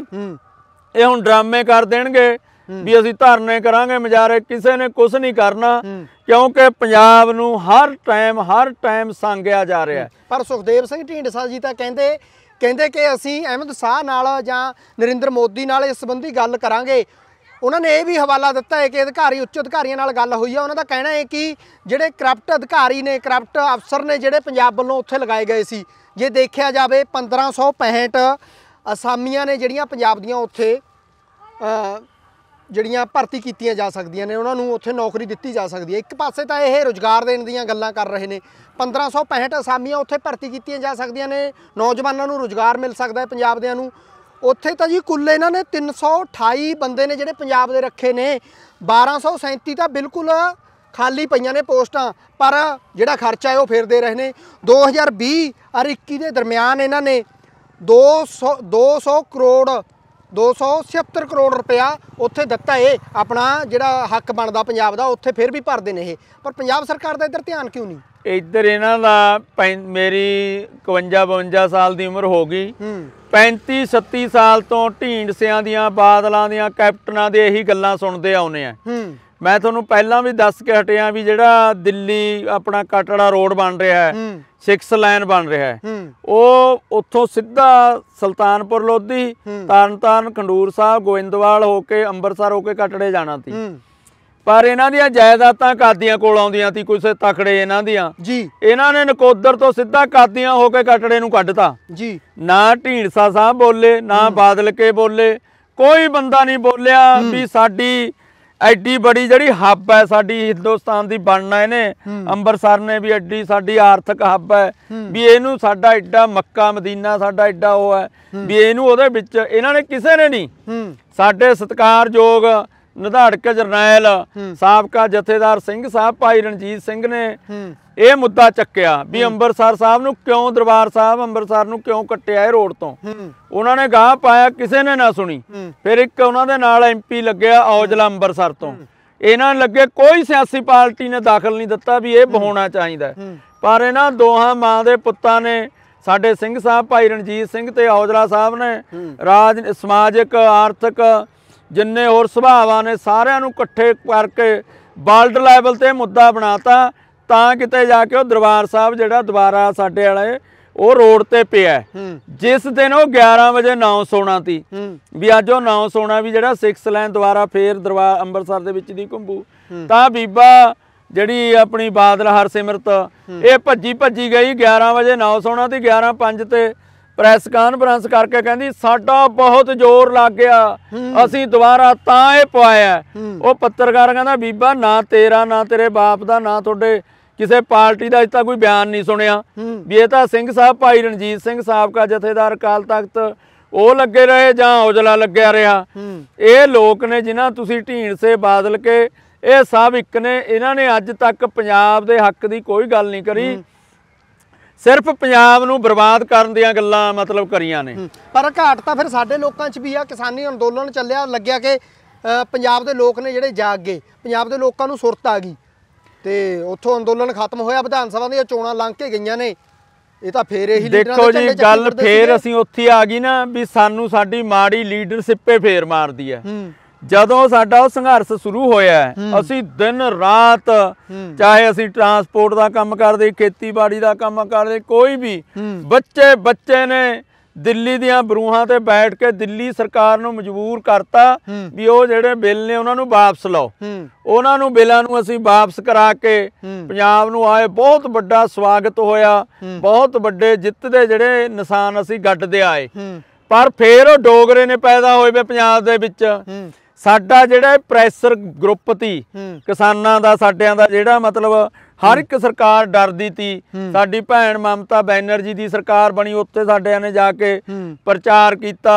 ਇਹ ਹੁਣ ਡਰਾਮੇ ਕਰ ਦੇਣਗੇ ਵੀ ਅਸੀਂ ਧਰਨੇ ਕਰਾਂਗੇ ਮਜਾਰੇ ਕਿਸੇ ਨੇ ਕੁਝ ਨਹੀਂ ਕਰਨਾ ਕਿਉਂਕਿ ਪੰਜਾਬ ਨੂੰ ਹਰ ਟਾਈਮ ਹਰ ਟਾਈਮ ਸੰਗਿਆ ਜਾ ਰਿਹਾ ਪਰ ਸੁਖਦੇਵ ਸਿੰਘ ਢੀਂਡਸਾ ਜੀ ਤਾਂ ਕਹਿੰਦੇ ਕਹਿੰਦੇ ਕਿ ਅਸੀਂ ਅਹਿਮਦ ਸ਼ਾਹ ਨਾਲ ਜਾਂ ਨਰਿੰਦਰ ਮੋਦੀ ਨਾਲ ਇਸ ਸੰਬੰਧੀ ਗੱਲ ਕਰਾਂਗੇ ਉਹਨਾਂ ਨੇ ਇਹ ਵੀ ਹਵਾਲਾ ਦਿੱਤਾ ਹੈ ਕਿ ਅਧਿਕਾਰੀ ਉੱਚ ਅਧਿਕਾਰੀਆਂ ਨਾਲ ਗੱਲ ਹੋਈ ਹੈ ਉਹਨਾਂ ਦਾ ਕਹਿਣਾ ਹੈ ਕਿ ਜਿਹੜੇ ਕਰਪਟ ਅਧਿਕਾਰੀ ਨੇ ਕਰਪਟ ਅਫਸਰ ਨੇ ਜਿਹੜੇ ਪੰਜਾਬ ਵੱਲੋਂ ਉੱਥੇ ਲਗਾਏ ਗਏ ਸੀ ਜੇ ਦੇਖਿਆ ਜਾਵੇ 1565 ਅਸਾਮੀਆਂ ਨੇ ਜਿਹੜੀਆਂ ਪੰਜਾਬ ਦੀਆਂ ਉੱਥੇ ਜਿਹੜੀਆਂ ਭਰਤੀ ਕੀਤੀਆਂ ਜਾ ਸਕਦੀਆਂ ਨੇ ਉਹਨਾਂ ਨੂੰ ਉੱਥੇ ਨੌਕਰੀ ਦਿੱਤੀ ਜਾ ਸਕਦੀ ਹੈ ਇੱਕ ਪਾਸੇ ਤਾਂ ਇਹ ਰੋਜ਼ਗਾਰ ਦੇਣ ਦੀਆਂ ਗੱਲਾਂ ਕਰ ਰਹੇ ਨੇ 1565 ਅਸਾਮੀਆਂ ਉੱਥੇ ਭਰਤੀ ਕੀਤੀਆਂ ਜਾ ਸਕਦੀਆਂ ਨੇ ਨੌਜਵਾਨਾਂ ਨੂੰ ਰੋਜ਼ਗਾਰ ਮਿਲ ਸਕਦਾ ਹੈ ਪੰਜਾਬ ਦੇਆਂ ਨੂੰ ਉੱਥੇ ਤਾਂ ਜੀ ਕੁੱਲ ਇਹਨਾਂ ਨੇ 328 ਬੰਦੇ ਨੇ ਜਿਹੜੇ ਪੰਜਾਬ ਦੇ ਰੱਖੇ ਨੇ 1237 ਤਾਂ ਬਿਲਕੁਲ ਖਾਲੀ ਪਈਆਂ ਨੇ ਪੋਸਟਾਂ ਪਰ ਜਿਹੜਾ ਖਰਚਾ ਹੈ ਉਹ ਫੇਰ ਦੇ ਰਹੇ ਨੇ 2020 ਅਰ 21 ਦੇ ਦਰਮਿਆਨ ਇਹਨਾਂ ਨੇ 200 200 ਕਰੋੜ 276 ਕਰੋੜ ਰੁਪਇਆ ਉੱਥੇ ਦਿੱਤਾ ਏ ਆਪਣਾ ਜਿਹੜਾ ਹੱਕ ਬਣਦਾ ਪੰਜਾਬ ਦਾ ਉੱਥੇ ਫਿਰ ਵੀ ਭਰਦੇ ਨੇ ਇਹ ਪਰ ਪੰਜਾਬ ਸਰਕਾਰ ਦਾ ਇੱਧਰ ਧਿਆਨ ਕਿਉਂ ਨਹੀਂ ਇੱਧਰ ਇਹਨਾਂ ਦਾ ਮੇਰੀ 51 52 ਸਾਲ ਦੀ ਉਮਰ ਹੋ ਗਈ 35 37 ਸਾਲ ਤੋਂ ਢੀਂਡਸਿਆਂ ਦੀਆਂ ਬਾਦਲਾਂ ਦੀਆਂ ਕੈਪਟਨਾਂ ਦੇ ਇਹੀ ਗੱਲਾਂ ਸੁਣਦੇ ਆਉਨੇ ਆ ਹੂੰ ਮੈਂ ਤੁਹਾਨੂੰ ਪਹਿਲਾਂ ਵੀ ਦੱਸ ਕੇ ਹਟਿਆ ਵੀ ਜਿਹੜਾ ਦਿੱਲੀ ਆਪਣਾ ਕਟੜਾ ਰੋਡ ਬਣ ਰਿਹਾ ਹੈ 6 ਲਾਈਨ ਬਣ ਰਿਹਾ ਹੈ ਉਹ ਉੱਥੋਂ ਸਿੱਧਾ ਸੁਲਤਾਨਪੁਰ ਲੋਧੀ ਤਰਨਤਾਰਨ ਖੰਡੂਰ ਸਾਹਿਬ ਗੋਇੰਦਵਾਲ ਹੋ ਕੇ ਅੰਮ੍ਰਿਤਸਰ ਹੋ ਕੇ ਕਟੜੇ ਜਾਣਾ ਸੀ ਪਰ ਇਹਨਾਂ ਦੀਆਂ ਜਾਇਦਾਦਾਂ ਕਾਦੀਆਂ ਕੋਲ ਆਉਂਦੀਆਂ ਸੀ ਕਿਸੇ ਤਖੜੇ ਇਹਨਾਂ ਦੀਆਂ ਜੀ ਇਹਨਾਂ ਨੇ ਨਕੋਦਰ ਤੋਂ ਸਿੱਧਾ ਕਾਦੀਆਂ ਹੋ ਕੇ ਕਟੜੇ ਨੂੰ ਕੱਢਤਾ ਜੀ ਨਾ ਢੀਂਡਸਾ ਸਾਹਿਬ ਬੋਲੇ ਨਾ ਬਾਦਲ ਕੇ ਬੋਲੇ ਕੋਈ ਬੰਦਾ ਨਹੀਂ ਬੋਲਿਆ ਵੀ ਸਾਡੀ ਐਡੀ ਬੜੀ ਜਿਹੜੀ ਹੱਬ ਹੈ ਸਾਡੀ ਹਿੰਦੁਸਤਾਨ ਦੀ ਬਣਨਾ ਇਹਨੇ ਅੰਮ੍ਰਿਤਸਰ ਨੇ ਵੀ ਐਡੀ ਸਾਡੀ ਆਰਥਿਕ ਹੱਬ ਹੈ ਵੀ ਇਹਨੂੰ ਸਾਡਾ ਐਡਾ ਮੱਕਾ ਮਦੀਨਾ ਸਾਡਾ ਐਡਾ ਉਹ ਹੈ ਵੀ ਇਹਨੂੰ ਉਹਦੇ ਵਿੱਚ ਇਹਨਾਂ ਨੇ ਕਿਸੇ ਨੇ ਨਹੀਂ ਸਾਡੇ ਸਤਕਾਰਯੋਗ ਨਿਧਾੜਕ ਜਰਨੈਲ ਸਾਬਕਾ ਜਥੇਦਾਰ ਸਿੰਘ ਸਾਹਿਬ ਭਾਈ ਰਣਜੀਤ ਸਿੰਘ ਨੇ ਇਹ ਮੁੱਦਾ ਚੱਕਿਆ ਵੀ ਅੰਮ੍ਰਿਤਸਰ ਸਾਹਿਬ ਨੂੰ ਕਿਉਂ ਦਰਬਾਰ ਸਾਹਿਬ ਅੰਮ੍ਰਿਤਸਰ ਨੂੰ ਕਿਉਂ ਕੱਟਿਆ ਇਹ ਰੋਡ ਤੋਂ ਉਹਨਾਂ ਨੇ ਗਾਹ ਪਾਇਆ ਕਿਸੇ ਨੇ ਨਾ ਸੁਣੀ ਫਿਰ ਇੱਕ ਉਹਨਾਂ ਦੇ ਨਾਲ ਐਮਪੀ ਲੱਗਿਆ ਔਜਲਾ ਅੰਮ੍ਰਿਤਸਰ ਤੋਂ ਇਹਨਾਂ ਲੱਗੇ ਕੋਈ ਸਿਆਸੀ ਪਾਰਟੀ ਨੇ ਦਾਖਲ ਨਹੀਂ ਦਿੱਤਾ ਵੀ ਇਹ ਬਹਾਉਣਾ ਚਾਹੀਦਾ ਪਰ ਇਹਨਾਂ ਦੋਹਾਂ ਮਾਂ ਦੇ ਪੁੱਤਾਂ ਨੇ ਸਾਡੇ ਸਿੰਘ ਸਾਹਿਬ ਭਾਈ ਰਣਜੀਤ ਸਿੰਘ ਤੇ ਔਜਲਾ ਸਾਹਿਬ ਨੇ ਰਾਜ ਸਮਾਜਿਕ ਆਰਥਿਕ ਜਿੰਨੇ ਹੋਰ ਸੁਭਾਵਾਂ ਨੇ ਸਾਰਿਆਂ ਨੂੰ ਇਕੱਠੇ ਕਰਕੇ ਵਰਲਡ ਲੈਵਲ ਤੇ ਮੁੱਦਾ ਬਣਾਤਾ ਤਾਂ ਕਿਤੇ ਜਾ ਕੇ ਉਹ ਦਰਬਾਰ ਸਾਹਿਬ ਜਿਹੜਾ ਦੁਬਾਰਾ ਸਾਡੇ ਵਾਲੇ ਉਹ ਰੋਡ ਤੇ ਪਿਆ ਜਿਸ ਦਿਨ ਉਹ 11 ਵਜੇ ਨਾਉ ਸੋਣਾ ਸੀ ਵੀ ਅੱਜ ਉਹ ਨਾਉ ਸੋਣਾ ਵੀ ਜਿਹੜਾ 6 ਲਾਈਨ ਦੁਬਾਰਾ ਫੇਰ ਦਰਬਾਰ ਅੰਮ੍ਰਿਤਸਰ ਦੇ ਵਿੱਚ ਦੀ ਘੁੰਬੂ ਤਾਂ ਬੀਬਾ ਜਿਹੜੀ ਆਪਣੀ ਬਾਦਲ ਹਰਸਿਮਰਤ ਇਹ ਭੱਜੀ ਭੱਜੀ ਗਈ 11 ਵਜੇ ਨਾਉ ਸੋਣਾ ਤੇ 11:05 ਤੇ ਪ੍ਰੈਸ ਕਾਨਫਰੰਸ ਕਰਕੇ ਕਹਿੰਦੀ ਸਾਡਾ ਬਹੁਤ ਜ਼ੋਰ ਲੱਗ ਗਿਆ ਅਸੀਂ ਦੁਬਾਰਾ ਤਾਂ ਇਹ ਪਵਾਇਆ ਉਹ ਪੱਤਰਕਾਰ ਕਹਿੰਦਾ ਬੀਬਾ ਨਾ ਤੇਰਾ ਨਾ ਤੇਰੇ ਬਾਪ ਦਾ ਨਾ ਤੁਹਾਡੇ ਕਿਸੇ ਪਾਰਟੀ ਦਾ ਅਜੇ ਤੱਕ ਕੋਈ ਬਿਆਨ ਨਹੀਂ ਸੁਣਿਆ ਵੀ ਇਹ ਤਾਂ ਸਿੰਘ ਸਾਹਿਬ ਭਾਈ ਰਣਜੀਤ ਸਿੰਘ ਸਾਹਿਬ ਦਾ ਜਥੇਦਾਰ ਕਾਲ ਤਖਤ ਉਹ ਲੱਗੇ ਰਹੇ ਜਾਂ ਔਜਲਾ ਲੱਗਿਆ ਰਿਹਾ ਇਹ ਲੋਕ ਨੇ ਜਿਨ੍ਹਾਂ ਤੁਸੀਂ ਸੇ ਬਾਦਲ ਕੇ ਇਹ ਸਭ ਇੱਕ ਨੇ ਇਹਨਾਂ ਨੇ ਅੱਜ ਤੱਕ ਪੰਜਾਬ ਦੇ ਹੱਕ ਦੀ ਕੋਈ ਗੱਲ ਨਹੀਂ ਕਰੀ ਸਿਰਫ ਪੰਜਾਬ ਨੂੰ ਬਰਬਾਦ ਕਰਨ ਦੀਆਂ ਗੱਲਾਂ ਮਤਲਬ ਕਰੀਆਂ ਨੇ ਪਰ ਘਾਟ ਤਾਂ ਫਿਰ ਸਾਡੇ ਲੋਕਾਂ 'ਚ ਵੀ ਆ ਕਿਸਾਨੀ ਅੰਦੋਲਨ ਚੱਲਿਆ ਲੱਗਿਆ ਕਿ ਪੰਜਾਬ ਦੇ ਲੋਕ ਨੇ ਜਿਹੜੇ ਜਾਗ ਗਏ ਪੰਜਾਬ ਦੇ ਲੋਕਾਂ ਨੂੰ ਸੁਰਤ ਆ ਗਈ ਤੇ ਉੱਥੋਂ ਅੰਦੋਲਨ ਖਤਮ ਹੋਇਆ ਵਿਧਾਨ ਸਭਾ ਦੀਆਂ ਚੋਣਾਂ ਲੰਘ ਕੇ ਗਈਆਂ ਨੇ ਇਹ ਤਾਂ ਫੇਰ ਇਹੀ ਲੀਡਰਾਂ ਦੇਖੋ ਜੀ ਗੱਲ ਫੇਰ ਅਸੀਂ ਉੱਥੇ ਆ ਗਈ ਨਾ ਵੀ ਸਾਨੂੰ ਸਾਡੀ ਮਾੜੀ ਲੀਡਰਸ਼ਿਪੇ ਫੇਰ ਮਾਰਦੀ ਹੈ ਜਦੋਂ ਸਾਡਾ ਸੰਘਰਸ਼ ਸ਼ੁਰੂ ਹੋਇਆ ਅਸੀਂ ਦਿਨ ਰਾਤ ਚਾਹੇ ਅਸੀਂ ਟਰਾਂਸਪੋਰਟ ਦਾ ਕੰਮ ਕਰਦੇ ਖੇਤੀਬਾੜੀ ਦਾ ਕੰਮ ਕਰਦੇ ਕੋਈ ਵੀ ਬੱਚੇ ਬੱਚੇ ਨੇ ਦਿੱਲੀ ਦੀਆਂ ਬਰੂਹਾਂ ਤੇ ਬੈਠ ਕੇ ਦਿੱਲੀ ਸਰਕਾਰ ਨੂੰ ਮਜਬੂਰ ਕਰਤਾ ਵੀ ਉਹ ਜਿਹੜੇ ਬਿੱਲ ਨੇ ਉਹਨਾਂ ਨੂੰ ਵਾਪਸ ਲਓ ਉਹਨਾਂ ਨੂੰ ਬਿੱਲਾਂ ਨੂੰ ਅਸੀਂ ਵਾਪਸ ਕਰਾ ਕੇ ਪੰਜਾਬ ਨੂੰ ਆਏ ਬਹੁਤ ਵੱਡਾ ਸਵਾਗਤ ਹੋਇਆ ਬਹੁਤ ਵੱਡੇ ਜਿੱਤ ਦੇ ਜਿਹੜੇ ਨਿਸ਼ਾਨ ਅਸੀਂ ਗੱਡਦੇ ਆਏ ਪਰ ਫੇਰ ਉਹ ਡੋਗਰੇ ਨੇ ਪੈਦਾ ਹੋਏ ਪੰਜਾਬ ਦੇ ਵਿੱਚ ਸਾਡਾ ਜਿਹੜਾ ਪ੍ਰੈਸ਼ਰ ਗਰੁੱਪ ਤੀ ਕਿਸਾਨਾਂ ਦਾ ਸਾਡਿਆਂ ਦਾ ਜਿਹੜਾ ਮਤਲਬ ਹਰ ਇੱਕ ਸਰਕਾਰ ਡਰਦੀ ਤੀ ਸਾਡੀ ਭੈਣ ਮਮਤਾ ਬੈਨਰਜੀ ਦੀ ਸਰਕਾਰ ਬਣੀ ਉੱਤੇ ਸਾਡਿਆਂ ਨੇ ਜਾ ਕੇ ਪ੍ਰਚਾਰ ਕੀਤਾ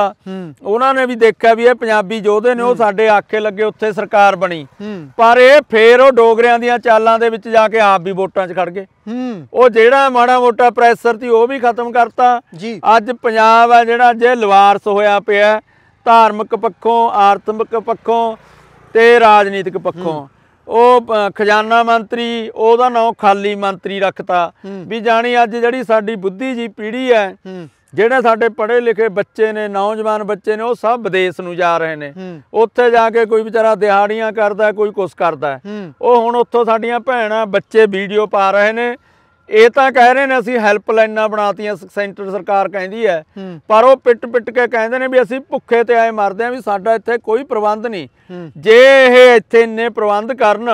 ਉਹਨਾਂ ਨੇ ਵੀ ਦੇਖਿਆ ਵੀ ਇਹ ਪੰਜਾਬੀ ਯੋਧੇ ਨੇ ਉਹ ਸਾਡੇ ਆਖੇ ਲੱਗੇ ਉੱਥੇ ਸਰਕਾਰ ਬਣੀ ਪਰ ਇਹ ਫੇਰ ਉਹ ਡੋਗਰਿਆਂ ਦੀਆਂ ਚਾਲਾਂ ਦੇ ਵਿੱਚ ਜਾ ਕੇ ਆਪ ਵੀ ਵੋਟਾਂ 'ਚ ਖੜ ਗਏ ਉਹ ਜਿਹੜਾ ਮਾੜਾ ਮੋਟਾ ਪ੍ਰੈਸ਼ਰ ਸੀ ਉਹ ਵੀ ਖਤਮ ਕਰਤਾ ਅੱਜ ਪੰਜਾਬ ਆ ਜਿਹੜਾ ਜੇ ਲਵਾਰਸ ਹੋਇਆ ਪਿਆ ਧਾਰਮਿਕ ਪੱਖੋਂ ਆਰਥਿਕ ਪੱਖੋਂ ਤੇ ਰਾਜਨੀਤਿਕ ਪੱਖੋਂ ਉਹ ਖਜ਼ਾਨਾ ਮੰਤਰੀ ਉਹਦਾ ਨਾਮ ਖਾਲੀ ਮੰਤਰੀ ਰੱਖਤਾ ਵੀ ਜਾਣੀ ਅੱਜ ਜਿਹੜੀ ਸਾਡੀ ਬੁੱਧੀ ਜੀ ਪੀੜ੍ਹੀ ਹੈ ਜਿਹੜੇ ਸਾਡੇ ਪੜ੍ਹੇ ਲਿਖੇ ਬੱਚੇ ਨੇ ਨੌਜਵਾਨ ਬੱਚੇ ਨੇ ਉਹ ਸਭ ਵਿਦੇਸ਼ ਨੂੰ ਜਾ ਰਹੇ ਨੇ ਉੱਥੇ ਜਾ ਕੇ ਕੋਈ ਵਿਚਾਰਾ ਦਿਹਾੜੀਆਂ ਕਰਦਾ ਕੋਈ ਕੁਸ ਕਰਦਾ ਉਹ ਹੁਣ ਉੱਥੋਂ ਸਾਡੀਆਂ ਭੈਣਾਂ ਬੱਚੇ ਵੀਡੀਓ ਪਾ ਰਹੇ ਨੇ ਇਹ ਤਾਂ ਕਹਿ ਰਹੇ ਨੇ ਅਸੀਂ ਹੈਲਪਲਾਈਨਾਂ ਬਣਾਤੀਆਂ ਸੈਂਟਰ ਸਰਕਾਰ ਕਹਿੰਦੀ ਹੈ ਪਰ ਉਹ ਪਿੱਟ ਪਿੱਟ ਕੇ ਕਹਿੰਦੇ ਨੇ ਵੀ ਅਸੀਂ ਭੁੱਖੇ ਤੇ ਆਏ ਮਰਦੇ ਆ ਵੀ ਸਾਡਾ ਇੱਥੇ ਕੋਈ ਪ੍ਰਬੰਧ ਨਹੀਂ ਜੇ ਇਹ ਇੱਥੇ ਇੰਨੇ ਪ੍ਰਬੰਧ ਕਰਨ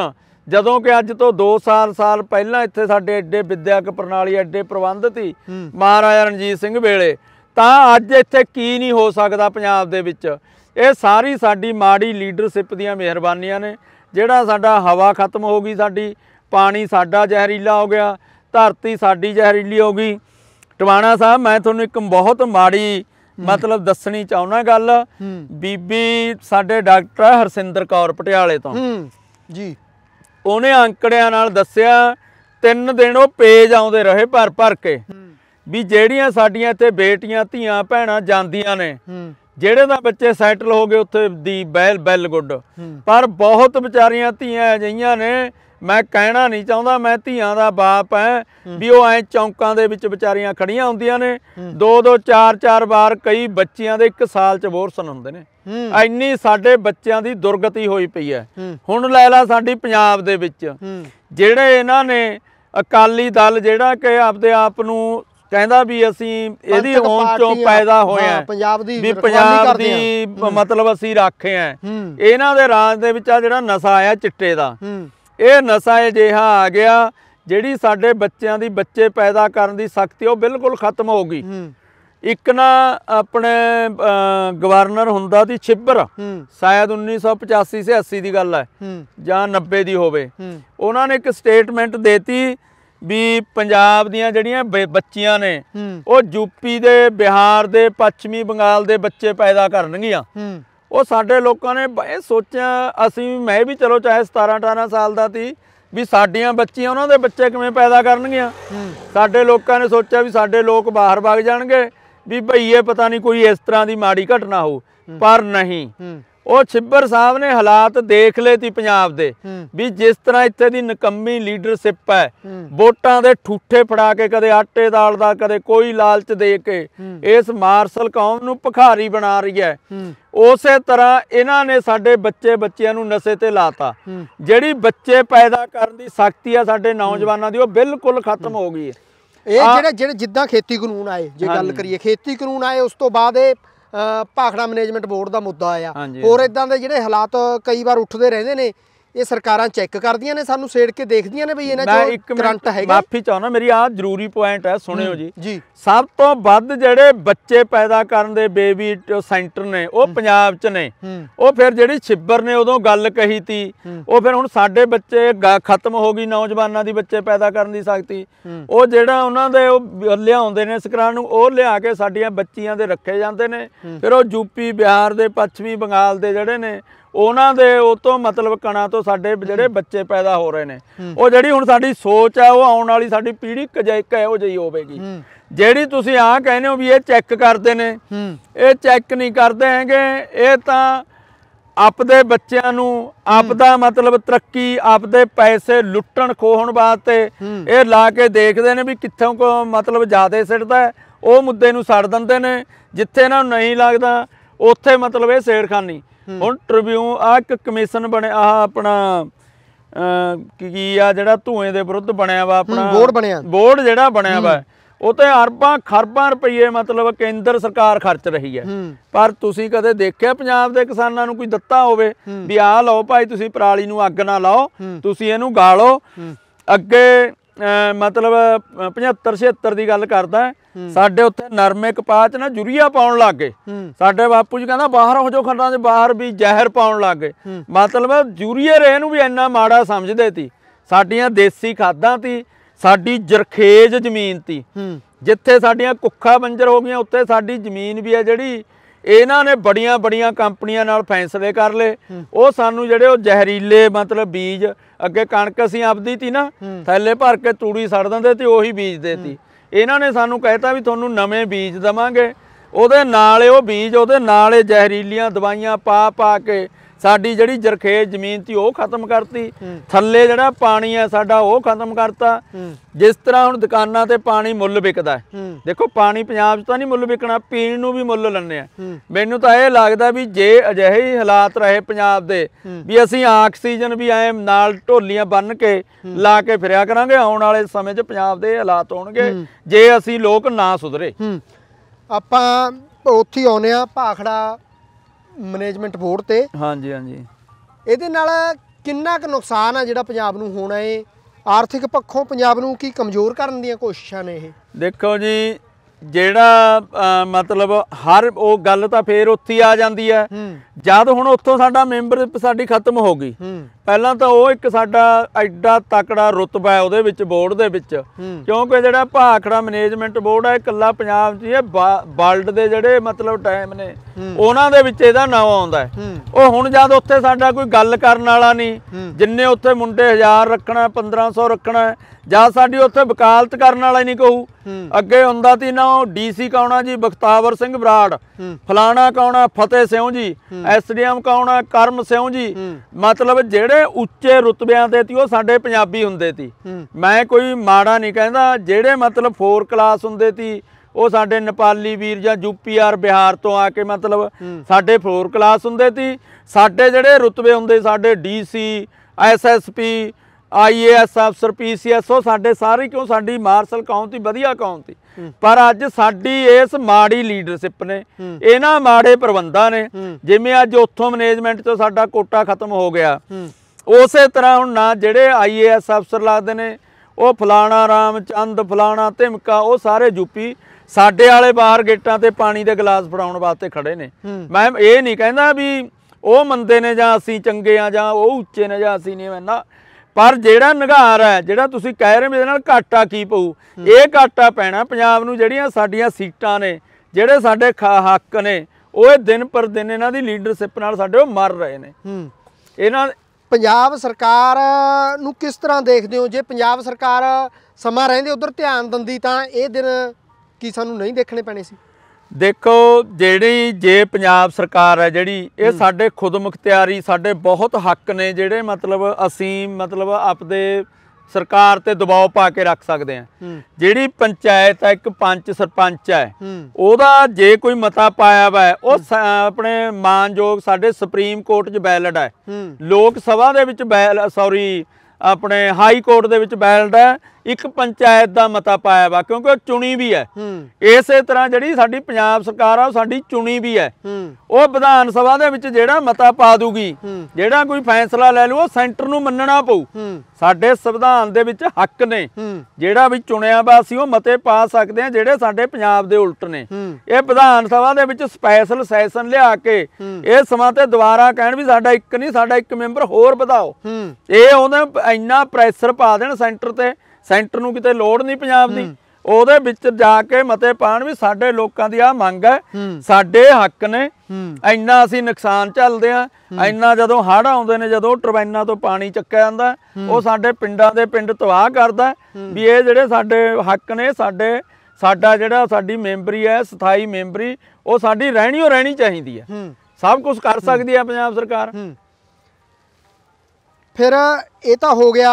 ਜਦੋਂ ਕਿ ਅੱਜ ਤੋਂ 2 ਸਾਲ ਸਾਲ ਪਹਿਲਾਂ ਇੱਥੇ ਸਾਡੇ ਐਡੇ ਵਿਦਿਅਕ ਪ੍ਰਣਾਲੀ ਐਡੇ ਪ੍ਰਬੰਧ ਸੀ ਮਹਾਰਾਜਾ ਰਣਜੀਤ ਸਿੰਘ ਵੇਲੇ ਤਾਂ ਅੱਜ ਇੱਥੇ ਕੀ ਨਹੀਂ ਹੋ ਸਕਦਾ ਪੰਜਾਬ ਦੇ ਵਿੱਚ ਇਹ ਸਾਰੀ ਸਾਡੀ ਮਾੜੀ ਲੀਡਰਸ਼ਿਪ ਦੀਆਂ ਮਿਹਰਬਾਨੀਆਂ ਨੇ ਜਿਹੜਾ ਸਾਡਾ ਹਵਾ ਖਤਮ ਹੋ ਗਈ ਸਾਡੀ ਪਾਣੀ ਸਾਡਾ ਜ਼ਹਿਰੀਲਾ ਹੋ ਗਿਆ ਧਰਤੀ ਸਾਡੀ ਜ਼ਹਿਰੀਲੀ ਹੋ ਗਈ ਟਵਾਣਾ ਸਾਹਿਬ ਮੈਂ ਤੁਹਾਨੂੰ ਇੱਕ ਬਹੁਤ ਮਾੜੀ ਮਤਲਬ ਦੱਸਣੀ ਚਾਹੁੰਨਾ ਗੱਲ ਬੀਬੀ ਸਾਡੇ ਡਾਕਟਰ ਹਰਸਿੰਦਰ ਕੌਰ ਪਟਿਆਲੇ ਤੋਂ ਜੀ ਉਹਨੇ ਅੰਕੜਿਆਂ ਨਾਲ ਦੱਸਿਆ ਤਿੰਨ ਦਿਨ ਉਹ ਪੇਜ ਆਉਂਦੇ ਰਹੇ ਭਰ ਭਰ ਕੇ ਵੀ ਜਿਹੜੀਆਂ ਸਾਡੀਆਂ ਇੱਥੇ ਬੇਟੀਆਂ ਧੀਆਂ ਭੈਣਾਂ ਜਾਂਦੀਆਂ ਨੇ ਜਿਹੜੇ ਦਾ ਬੱਚੇ ਸੈਟਲ ਹੋ ਗਏ ਉੱਥੇ ਦੀ ਬੈਲ ਬੈਲ ਗੁੱਡ ਪਰ ਬਹੁਤ ਵਿਚਾਰੀਆਂ ਧੀਆਂ ਅਜਈਆਂ ਨੇ ਮੈਂ ਕਹਿਣਾ ਨਹੀਂ ਚਾਹੁੰਦਾ ਮੈਂ ਧੀਆਂ ਦਾ ਬਾਪ ਐ ਵੀ ਉਹ ਐ ਚੌਂਕਾਂ ਦੇ ਵਿੱਚ ਵਿਚਾਰੀਆਂ ਖੜੀਆਂ ਹੁੰਦੀਆਂ ਨੇ ਦੋ ਦੋ ਚਾਰ ਚਾਰ ਵਾਰ ਕਈ ਬੱਚਿਆਂ ਦੇ ਇੱਕ ਸਾਲ ਚ ਬੋਰਸਨ ਹੁੰਦੇ ਨੇ ਐਨੀ ਸਾਡੇ ਬੱਚਿਆਂ ਦੀ ਦੁਰਗਤੀ ਹੋਈ ਪਈ ਐ ਹੁਣ ਲੈ ਲੈ ਸਾਡੀ ਪੰਜਾਬ ਦੇ ਵਿੱਚ ਜਿਹੜੇ ਇਹਨਾਂ ਨੇ ਅਕਾਲੀ ਦਲ ਜਿਹੜਾ ਕਿ ਆਪਦੇ ਆਪ ਨੂੰ ਕਹਿੰਦਾ ਵੀ ਅਸੀਂ ਇਹਦੀ ਹੋਂਦ ਚੋਂ ਪੈਦਾ ਹੋਏ ਆ ਪੰਜਾਬ ਦੀ ਵੀ ਪੰਜਾਬ ਦੀ ਮਤਲਬ ਅਸੀਂ ਰੱਖੇ ਆ ਇਹਨਾਂ ਦੇ ਰਾਜ ਦੇ ਵਿੱਚ ਆ ਜਿਹੜਾ ਨਸ਼ਾ ਆਇਆ ਚਿੱਟੇ ਦਾ ਇਹ ਨਸ਼ਾ ਅਜਿਹਾ ਆ ਗਿਆ ਜਿਹੜੀ ਸਾਡੇ ਬੱਚਿਆਂ ਦੀ ਬੱਚੇ ਪੈਦਾ ਕਰਨ ਦੀ ਸ਼ਕਤੀ ਉਹ ਬਿਲਕੁਲ ਖਤਮ ਹੋ ਗਈ ਇੱਕ ਨਾ ਆਪਣੇ ਗਵਰਨਰ ਹੁੰਦਾ ਦੀ ਛਿੱਬਰ ਸ਼ਾਇਦ 1985 ਸੇ 80 ਦੀ ਗੱਲ ਹੈ ਜਾਂ 90 ਦੀ ਹੋਵੇ ਉਹਨਾਂ ਨੇ ਇੱਕ ਸਟੇਟਮੈਂਟ ਦੇਤੀ ਵੀ ਪੰਜਾਬ ਦੀਆਂ ਜਿਹੜੀਆਂ ਬੱਚੀਆਂ ਨੇ ਉਹ ਯੂਪੀ ਦੇ ਬਿਹਾਰ ਦੇ ਪੱਛਮੀ ਬੰਗਾਲ ਦੇ ਬੱਚੇ ਪੈਦਾ ਕਰਨਗੀਆਂ ਉਹ ਸਾਡੇ ਲੋਕਾਂ ਨੇ ਇਹ ਸੋਚਿਆ ਅਸੀਂ ਮੈਂ ਵੀ ਚਲੋ ਚਾਹੇ 17 18 ਸਾਲ ਦਾ ਸੀ ਵੀ ਸਾਡੀਆਂ ਬੱਚੀਆਂ ਉਹਨਾਂ ਦੇ ਬੱਚੇ ਕਿਵੇਂ ਪੈਦਾ ਕਰਨਗੇ ਸਾਡੇ ਲੋਕਾਂ ਨੇ ਸੋਚਿਆ ਵੀ ਸਾਡੇ ਲੋਕ ਬਾਹਰ ਵਗ ਜਾਣਗੇ ਵੀ ਭਈਏ ਪਤਾ ਨਹੀਂ ਕੋਈ ਇਸ ਤਰ੍ਹਾਂ ਦੀ ਮਾੜੀ ਘਟਨਾ ਹੋ ਪਰ ਨਹੀਂ ਉਹ ਛਿੱਬਰ ਸਾਹਿਬ ਨੇ ਹਾਲਾਤ ਦੇਖ ਲਏ ਤੀ ਪੰਜਾਬ ਦੇ ਵੀ ਜਿਸ ਤਰ੍ਹਾਂ ਇੱਥੇ ਦੀ ਨਕੰਮੀ ਲੀਡਰਸ਼ਿਪ ਹੈ ਵੋਟਾਂ ਦੇ ਠੂਠੇ ਫੜਾ ਕੇ ਕਦੇ ਆਟੇ ਦਾਲ ਦਾ ਕਦੇ ਕੋਈ ਲਾਲਚ ਦੇ ਕੇ ਇਸ ਮਾਰਸ਼ਲ ਕੌਮ ਨੂੰ ਭਖਾਰੀ ਬਣਾ ਰਹੀ ਹੈ ਉਸੇ ਤਰ੍ਹਾਂ ਇਹਨਾਂ ਨੇ ਸਾਡੇ ਬੱਚੇ ਬੱਚਿਆਂ ਨੂੰ ਨਸ਼ੇ ਤੇ ਲਾਤਾ ਜਿਹੜੀ ਬੱਚੇ ਪੈਦਾ ਕਰਨ ਦੀ ਸ਼ਕਤੀ ਆ ਸਾਡੇ ਨੌਜਵਾਨਾਂ ਦੀ ਉਹ ਬਿਲਕੁਲ ਖਤਮ ਹੋ ਗਈ ਹੈ ਇਹ ਜਿਹੜੇ ਜਿਹੜੇ ਜਿੱਦਾਂ ਖੇਤੀ ਕਾਨੂੰਨ ਆਏ ਜੇ ਗੱਲ ਕਰੀਏ ਖੇਤੀ ਕਾਨੂੰਨ ਆਏ ਉਸ ਤੋਂ ਬਾਅਦ ਇਹ ਭਾਖੜਾ ਮੈਨੇਜਮੈਂਟ ਬੋਰਡ ਦਾ ਮੁੱਦਾ ਆ ਹੋਰ ਇਦਾਂ ਦੇ ਜਿਹੜੇ ਹਾਲਾਤ ਕਈ ਵਾਰ ਉੱਠਦੇ ਰਹਿੰਦੇ ਨੇ ਇਹ ਸਰਕਾਰਾਂ ਚੈੱਕ ਕਰਦੀਆਂ ਨੇ ਸਾਨੂੰ ਸੇੜ ਕੇ ਦੇਖਦੀਆਂ ਨੇ ਬਈ ਇਹਨਾਂ ਚੋਂ ਕਰੰਟ ਹੈਗਾ ਮਾਫੀ ਚਾਹਣਾ ਮੇਰੀ ਆ ਜ਼ਰੂਰੀ ਪੁਆਇੰਟ ਹੈ ਸੁਣਿਓ ਜੀ ਜੀ ਸਭ ਤੋਂ ਵੱਧ ਜਿਹੜੇ ਬੱਚੇ ਪੈਦਾ ਕਰਨ ਦੇ ਬੇਬੀ ਸੈਂਟਰ ਨੇ ਉਹ ਪੰਜਾਬ 'ਚ ਨੇ ਉਹ ਫਿਰ ਜਿਹੜੀ ਛਿੱਬਰ ਨੇ ਉਦੋਂ ਗੱਲ ਕਹੀ ਤੀ ਉਹ ਫਿਰ ਹੁਣ ਸਾਡੇ ਬੱਚੇ ਖਤਮ ਹੋ ਗਈ ਨੌਜਵਾਨਾਂ ਦੀ ਬੱਚੇ ਪੈਦਾ ਕਰਨ ਦੀ ਸ਼ਕਤੀ ਉਹ ਜਿਹੜਾ ਉਹਨਾਂ ਦੇ ਉਹ ਲਿਆਉਂਦੇ ਨੇ ਸਕਰਾਂ ਨੂੰ ਉਹ ਲਿਆ ਕੇ ਸਾਡੀਆਂ ਬੱਚੀਆਂ ਦੇ ਰੱਖੇ ਜਾਂਦੇ ਨੇ ਫਿਰ ਉਹ ਯੂਪੀ ਬਿਹਾਰ ਦੇ ਪੱਛਮੀ ਬੰਗਾਲ ਦੇ ਜਿਹੜੇ ਨੇ ਉਹਨਾਂ ਦੇ ਉਹ ਤੋਂ ਮਤਲਬ ਕਣਾ ਤੋਂ ਸਾਡੇ ਜਿਹੜੇ ਬੱਚੇ ਪੈਦਾ ਹੋ ਰਹੇ ਨੇ ਉਹ ਜਿਹੜੀ ਹੁਣ ਸਾਡੀ ਸੋਚ ਆ ਉਹ ਆਉਣ ਵਾਲੀ ਸਾਡੀ ਪੀੜ੍ਹੀ ਕਜੈਕ ਇਹੋ ਜਿਹੀ ਹੋਵੇਗੀ ਜਿਹੜੀ ਤੁਸੀਂ ਆ ਕਹਿੰਦੇ ਹੋ ਵੀ ਇਹ ਚੈੱਕ ਕਰਦੇ ਨੇ ਇਹ ਚੈੱਕ ਨਹੀਂ ਕਰਦੇ ਹੈਗੇ ਇਹ ਤਾਂ ਆਪਦੇ ਬੱਚਿਆਂ ਨੂੰ ਆਪਦਾ ਮਤਲਬ ਤਰੱਕੀ ਆਪਦੇ ਪੈਸੇ ਲੁੱਟਣ ਖੋਹਣ ਵਾਸਤੇ ਇਹ ਲਾ ਕੇ ਦੇਖਦੇ ਨੇ ਵੀ ਕਿੱਥੋਂ ਕੋ ਮਤਲਬ ਜ਼ਿਆਦਾ ਸਿੱਟਦਾ ਉਹ ਮੁੱਦੇ ਨੂੰ ਛੱਡ ਦਿੰਦੇ ਨੇ ਜਿੱਥੇ ਇਹਨਾਂ ਨੂੰ ਨਹੀਂ ਲੱਗਦਾ ਉੱਥੇ ਮਤਲਬ ਇਹ ਸੇੜਖਾਨੀ ਹੁਣ ਟ੍ਰਿਬਿਊ ਆ ਇੱਕ ਕਮਿਸ਼ਨ ਬਣਿਆ ਆ ਆਪਣਾ ਕੀ ਆ ਜਿਹੜਾ ਧੂਏ ਦੇ ਵਿਰੁੱਧ ਬਣਿਆ ਵਾ ਆਪਣਾ ਬੋਰਡ ਬਣਿਆ ਬੋਰਡ ਜਿਹੜਾ ਬਣਿਆ ਵਾ ਉਹ ਤੇ ਅਰਬਾਂ ਖਰਬਾਂ ਰੁਪਏ ਮਤਲਬ ਕੇਂਦਰ ਸਰਕਾਰ ਖਰਚ ਰਹੀ ਹੈ ਪਰ ਤੁਸੀਂ ਕਦੇ ਦੇਖਿਆ ਪੰਜਾਬ ਦੇ ਕਿਸਾਨਾਂ ਨੂੰ ਕੋਈ ਦਿੱਤਾ ਹੋਵੇ ਵੀ ਆ ਲਓ ਭਾਈ ਤੁਸੀਂ ਪਰਾਲੀ ਨੂੰ ਅੱਗ ਨਾ ਲਾਓ ਤੁਸੀਂ ਇਹਨੂੰ ਗਾਲੋ ਅੱਗੇ ਮਤਲਬ 75 76 ਦੀ ਗੱਲ ਕਰਦਾ ਸਾਡੇ ਉੱਥੇ ਨਰਮੇ ਕਪਾਹ ਚ ਨਾ ਜੁਰੀਆ ਪਾਉਣ ਲੱਗ ਗਏ ਸਾਡੇ ਬਾਪੂ ਜੀ ਕਹਿੰਦਾ ਬਾਹਰ ਹੋ ਜਾਓ ਖੰਡਾਂ ਦੇ ਬਾਹਰ ਵੀ ਜ਼ਹਿਰ ਪਾਉਣ ਲੱਗ ਗਏ ਮਤਲਬ ਜੁਰੀਏ ਰਹਿ ਨੂੰ ਵੀ ਇੰਨਾ ਮਾੜਾ ਸਮਝਦੇ ਸੀ ਸਾਡੀਆਂ ਦੇਸੀ ਖਾਦਾਂ ਸੀ ਸਾਡੀ ਜਰਖੇਜ ਜ਼ਮੀਨ ਸੀ ਜਿੱਥੇ ਸਾਡੀਆਂ ਕੁੱਖਾ ਬੰਜਰ ਹੋ ਗਈਆਂ ਉੱਤੇ ਸਾਡੀ ਜ਼ਮੀਨ ਵੀ ਹੈ ਜਿਹੜੀ ਇਹਨਾਂ ਨੇ ਬੜੀਆਂ ਬੜੀਆਂ ਕੰਪਨੀਆਂ ਨਾਲ ਫੈਸਲੇ ਕਰ ਲਏ ਉਹ ਸਾਨੂੰ ਜਿਹੜੇ ਉਹ ਜ਼ਹਿਰੀਲੇ ਮਤਲਬ ਬੀਜ ਅੱਗੇ ਕਣਕ ਅਸੀਂ ਆਪਦੀ ਤੀ ਨਾ ਥੈਲੇ ਭਰ ਕੇ ਤੂੜੀ ਸੜ ਦਿੰਦੇ ਤੇ ਉਹੀ ਬੀਜ ਦੇਤੀ ਇਹਨਾਂ ਨੇ ਸਾਨੂੰ ਕਹਿਤਾ ਵੀ ਤੁਹਾਨੂੰ ਨਵੇਂ ਬੀਜ ਦਵਾਂਗੇ ਉਹਦੇ ਨਾਲ ਉਹ ਬੀਜ ਉਹਦੇ ਨਾਲ ਜ਼ਹਿਰੀਲੀਆਂ ਦਵਾਈਆਂ ਪਾ ਪਾ ਕੇ ਸਾਡੀ ਜਿਹੜੀ ਜਰਖੇਜ ਜ਼ਮੀਨ ਸੀ ਉਹ ਖਤਮ ਕਰਤੀ ਥੱਲੇ ਜਿਹੜਾ ਪਾਣੀ ਹੈ ਸਾਡਾ ਉਹ ਖਤਮ ਕਰਤਾ ਜਿਸ ਤਰ੍ਹਾਂ ਹੁਣ ਦੁਕਾਨਾਂ ਤੇ ਪਾਣੀ ਮੁੱਲ ਵਿਕਦਾ ਦੇਖੋ ਪਾਣੀ ਪੰਜਾਬ 'ਚ ਤਾਂ ਨਹੀਂ ਮੁੱਲ ਵਿਕਣਾ ਪੀਣ ਨੂੰ ਵੀ ਮੁੱਲ ਲੰਨੇ ਆ ਮੈਨੂੰ ਤਾਂ ਇਹ ਲੱਗਦਾ ਵੀ ਜੇ ਅਜਿਹੇ ਹੀ ਹਾਲਾਤ ਰਹੇ ਪੰਜਾਬ ਦੇ ਵੀ ਅਸੀਂ ਆਕਸੀਜਨ ਵੀ ਐ ਨਾਲ ਢੋਲੀਆਂ ਬੰਨ ਕੇ ਲਾ ਕੇ ਫਿਰਿਆ ਕਰਾਂਗੇ ਆਉਣ ਵਾਲੇ ਸਮੇਂ 'ਚ ਪੰਜਾਬ ਦੇ ਹਾਲਾਤ ਹੋਣਗੇ ਜੇ ਅਸੀਂ ਲੋਕ ਨਾ ਸੁਧਰੇ ਆਪਾਂ ਉੱਥੇ ਆਉਨੇ ਆ ਭਾਖੜਾ ਮੈਨੇਜਮੈਂਟ ਬੋਰਡ ਤੇ ਹਾਂਜੀ ਹਾਂਜੀ ਇਹਦੇ ਨਾਲ ਕਿੰਨਾ ਕੁ ਨੁਕਸਾਨ ਆ ਜਿਹੜਾ ਪੰਜਾਬ ਨੂੰ ਹੋਣਾ ਏ ਆਰਥਿਕ ਪੱਖੋਂ ਪੰਜਾਬ ਨੂੰ ਕੀ ਕਮਜ਼ੋਰ ਕਰਨ ਦੀਆਂ ਕੋਸ਼ਿਸ਼ਾਂ ਨੇ ਇਹ ਦੇਖੋ ਜੀ ਜਿਹੜਾ ਮਤਲਬ ਹਰ ਉਹ ਗੱਲ ਤਾਂ ਫੇਰ ਉੱਥੇ ਆ ਜਾਂਦੀ ਹੈ ਜਦ ਹੁਣ ਉੱਥੋਂ ਸਾਡਾ ਮੈਂਬਰ ਸਾਡੀ ਖਤਮ ਹੋ ਗਈ ਪਹਿਲਾਂ ਤਾਂ ਉਹ ਇੱਕ ਸਾਡਾ ਐਡਾ ਤਕੜਾ ਰੁਤਬਾ ਹੈ ਉਹਦੇ ਵਿੱਚ ਬੋਰਡ ਦੇ ਵਿੱਚ ਕਿਉਂਕਿ ਜਿਹੜਾ ਭਾਖੜਾ ਮੈਨੇਜਮੈਂਟ ਬੋਰਡ ਹੈ ਇਕੱਲਾ ਪੰਜਾਬ 'ਚ ਇਹ ਵਰਲਡ ਦੇ ਜਿਹੜੇ ਮਤਲਬ ਟਾਈਮ ਨੇ ਉਹਨਾਂ ਦੇ ਵਿੱਚ ਇਹਦਾ ਨਾਮ ਆਉਂਦਾ ਉਹ ਹੁਣ ਜਦ ਉੱਥੇ ਸਾਡਾ ਕੋਈ ਗੱਲ ਕਰਨ ਵਾਲਾ ਨਹੀਂ ਜਿੰਨੇ ਉੱਥੇ ਮੁੰਡੇ 1000 ਰੱਖਣਾ 1500 ਰੱਖਣਾ ਜਾਂ ਸਾਡੀ ਉੱਥੇ ਵਕਾਲਤ ਕਰਨ ਵਾਲਾ ਹੀ ਨਹੀਂ ਕਹੂ ਅੱਗੇ ਹੁੰਦਾ ਤੀ ਨਾ ਡੀਸੀ ਕੌਣਾ ਜੀ ਬਖਤਾਵਰ ਸਿੰਘ ਬਰਾੜ ਫਲਾਣਾ ਕੌਣਾ ਫਤਿਹ ਸਿੰਘ ਜੀ ਐਸਡੀਐਮ ਕੌਣਾ ਕਰਮ ਸਿੰਘ ਜੀ ਮਤਲਬ ਜਿਹੜੇ ਉੱਚੇ ਰੁਤਬਿਆਂ ਤੇ ਸੀ ਉਹ ਸਾਡੇ ਪੰਜਾਬੀ ਹੁੰਦੇ ਸੀ ਮੈਂ ਕੋਈ ਮਾੜਾ ਨਹੀਂ ਕਹਿੰਦਾ ਜਿਹੜੇ ਮਤਲਬ 4 ਕਲਾਸ ਹੁੰਦੇ ਸੀ ਉਹ ਸਾਡੇ ਨੇਪਾਲੀ ਵੀਰ ਜਾਂ ਯੂਪੀਆਰ ਬਿਹਾਰ ਤੋਂ ਆ ਕੇ ਮਤਲਬ ਸਾਡੇ 4 ਕਲਾਸ ਹੁੰਦੇ ਸੀ ਸਾਡੇ ਜਿਹੜੇ ਰੁਤਬੇ ਹੁੰਦੇ ਸਾਡੇ ਡੀਸੀ ਐਸਐਸਪੀ ਆਈਏਐਸ ਅਫਸਰ ਪੀਸੀਐਸ ਉਹ ਸਾਡੇ ਸਾਰੇ ਕਿਉਂ ਸਾਡੀ ਮਾਰਸ਼ਲ ਕੌਮ ਦੀ ਵਧੀਆ ਕੌਮ ਦੀ ਪਰ ਅੱਜ ਸਾਡੀ ਇਸ ਮਾੜੀ ਲੀਡਰਸ਼ਿਪ ਨੇ ਇਹਨਾਂ ਮਾੜੇ ਪ੍ਰਬੰਧਾਂ ਨੇ ਜਿਵੇਂ ਅੱਜ ਉੱਥੋਂ ਮੈਨੇਜਮੈਂਟ ਤੋਂ ਸਾਡਾ ਕੋਟਾ ਖਤਮ ਹੋ ਗਿਆ ਉਸੇ ਤਰ੍ਹਾਂ ਹੁਣ ਨਾ ਜਿਹੜੇ ਆਈਏਐਸ ਅਫਸਰ ਲੱਗਦੇ ਨੇ ਉਹ ਫਲਾਣਾ ਰਾਮਚੰਦ ਫਲਾਣਾ ਧਿਮਕਾ ਉਹ ਸਾਰੇ ਜੁਪੀ ਸਾਡੇ ਵਾਲੇ ਬਾਹਰ ਗੇਟਾਂ ਤੇ ਪਾਣੀ ਦੇ ਗਲਾਸ ਫੜਾਉਣ ਵਾਸਤੇ ਖੜੇ ਨੇ ਮੈਂ ਇਹ ਨਹੀਂ ਕਹਿੰਦਾ ਵੀ ਉਹ ਮੰਦੇ ਨੇ ਜਾਂ ਅਸੀਂ ਚੰਗੇ ਆ ਜਾਂ ਉਹ ਉੱਚੇ ਨੇ ਜਾਂ ਅਸੀਂ ਨਹੀਂ ਮੈਂ ਨਾ ਪਰ ਜਿਹੜਾ ਨਿਘਾਰ ਹੈ ਜਿਹੜਾ ਤੁਸੀਂ ਕਹਿ ਰਹੇ ਮੇਰੇ ਨਾਲ ਘਾਟਾ ਕੀ ਪਊ ਇਹ ਘਾਟਾ ਪੈਣਾ ਪੰਜਾਬ ਨੂੰ ਜਿਹੜੀਆਂ ਸਾਡੀਆਂ ਸੀਟਾਂ ਨੇ ਜਿਹੜੇ ਸਾਡੇ ਹੱਕ ਨੇ ਉਹ ਦਿਨ ਪਰ ਦਿਨ ਇਹਨਾਂ ਦੀ ਲੀਡਰਸ਼ਿਪ ਨਾਲ ਸਾਡੇ ਉਹ ਮਰ ਰਹੇ ਨੇ ਇਹਨਾਂ ਪੰਜਾਬ ਸਰਕਾਰ ਨੂੰ ਕਿਸ ਤਰ੍ਹਾਂ ਦੇਖਦੇ ਹੋ ਜੇ ਪੰਜਾਬ ਸਰਕਾਰ ਸਮਾਂ ਰਹਿੰਦੇ ਉਧਰ ਧਿਆਨ ਦਿੰਦੀ ਤਾਂ ਇਹ ਦਿਨ ਕੀ ਸਾਨੂੰ ਨਹੀਂ ਦੇਖਣੇ ਪੈਣੇ ਸੀ ਦੇਖੋ ਜਿਹੜੀ ਜੇ ਪੰਜਾਬ ਸਰਕਾਰ ਹੈ ਜਿਹੜੀ ਇਹ ਸਾਡੇ ਖੁਦ ਮੁਖਤਿਆਰੀ ਸਾਡੇ ਬਹੁਤ ਹੱਕ ਨੇ ਜਿਹੜੇ ਮਤਲਬ ਅਸੀਂ ਮਤਲਬ ਆਪਦੇ ਸਰਕਾਰ ਤੇ ਦਬਾਅ ਪਾ ਕੇ ਰੱਖ ਸਕਦੇ ਆ ਜਿਹੜੀ ਪੰਚਾਇਤ ਹੈ ਇੱਕ ਪੰਚ ਸਰਪੰਚ ਹੈ ਉਹਦਾ ਜੇ ਕੋਈ ਮਤਾ ਪਾਇਆ ਵਾ ਉਹ ਆਪਣੇ ਮਾਨਯੋਗ ਸਾਡੇ ਸੁਪਰੀਮ ਕੋਰਟ 'ਚ ਬੈਲਡ ਹੈ ਲੋਕ ਸਭਾ ਦੇ ਵਿੱਚ ਬੈਲ ਸੌਰੀ ਆਪਣੇ ਹਾਈ ਕੋਰਟ ਦੇ ਵਿੱਚ ਬੈਲਡ ਹੈ ਇੱਕ ਪੰਚਾਇਤ ਦਾ ਮਤਾ ਪਾਇਆ ਵਾ ਕਿਉਂਕਿ ਉਹ ਚੁਣੀ ਵੀ ਹੈ ਇਸੇ ਤਰ੍ਹਾਂ ਜਿਹੜੀ ਸਾਡੀ ਪੰਜਾਬ ਸਰਕਾਰ ਆ ਉਹ ਸਾਡੀ ਚੁਣੀ ਵੀ ਹੈ ਉਹ ਵਿਧਾਨ ਸਭਾ ਦੇ ਵਿੱਚ ਜਿਹੜਾ ਮਤਾ ਪਾ ਦੂਗੀ ਜਿਹੜਾ ਕੋਈ ਫੈਸਲਾ ਲੈ ਲੂ ਉਹ ਸੈਂਟਰ ਨੂੰ ਮੰਨਣਾ ਪਊ ਸਾਡੇ ਸੰਵਿਧਾਨ ਦੇ ਵਿੱਚ ਹੱਕ ਨੇ ਜਿਹੜਾ ਵੀ ਚੁਣਿਆ ਵਾ ਅਸੀਂ ਉਹ ਮਤੇ ਪਾ ਸਕਦੇ ਆ ਜਿਹੜੇ ਸਾਡੇ ਪੰਜਾਬ ਦੇ ਉਲਟ ਨੇ ਇਹ ਵਿਧਾਨ ਸਭਾ ਦੇ ਵਿੱਚ ਸਪੈਸ਼ਲ ਸੈਸ਼ਨ ਲਿਆ ਕੇ ਇਹ ਸਮਾਂ ਤੇ ਦੁਬਾਰਾ ਕਹਿਣ ਵੀ ਸਾਡਾ ਇੱਕ ਨਹੀਂ ਸਾਡਾ ਇੱਕ ਮੈਂਬਰ ਹੋਰ ਵਧਾਓ ਇਹ ਉਹਨਾਂ ਇੰਨਾ ਪ੍ਰੈਸ਼ਰ ਪਾ ਦੇਣ ਸੈਂਟਰ ਤੇ ਸੈਂਟਰ ਨੂੰ ਕਿਤੇ ਲੋੜ ਨਹੀਂ ਪੰਜਾਬ ਦੀ ਉਹਦੇ ਵਿੱਚ ਜਾ ਕੇ ਮਤੇ ਪਾਣ ਵੀ ਸਾਡੇ ਲੋਕਾਂ ਦੀ ਆ ਮੰਗ ਹੈ ਸਾਡੇ ਹੱਕ ਨੇ ਐਨਾ ਅਸੀਂ ਨੁਕਸਾਨ ਚੱਲਦੇ ਆ ਐਨਾ ਜਦੋਂ ਹੜ ਆਉਂਦੇ ਨੇ ਜਦੋਂ ਟਰਬਾਈਨਾਂ ਤੋਂ ਪਾਣੀ ਚੱਕਿਆ ਜਾਂਦਾ ਉਹ ਸਾਡੇ ਪਿੰਡਾਂ ਦੇ ਪਿੰਡ ਤਬਾਹ ਕਰਦਾ ਵੀ ਇਹ ਜਿਹੜੇ ਸਾਡੇ ਹੱਕ ਨੇ ਸਾਡੇ ਸਾਡਾ ਜਿਹੜਾ ਸਾਡੀ ਮੈਂਬਰੀ ਹੈ ਸਥਾਈ ਮੈਂਬਰੀ ਉਹ ਸਾਡੀ ਰਹਿਣੀ ਹੋ ਰਹਿਣੀ ਚਾਹੀਦੀ ਹੈ ਸਭ ਕੁਝ ਕਰ ਸਕਦੀ ਹੈ ਪੰਜਾਬ ਸਰਕਾਰ ਫਿਰ ਇਹ ਤਾਂ ਹੋ ਗਿਆ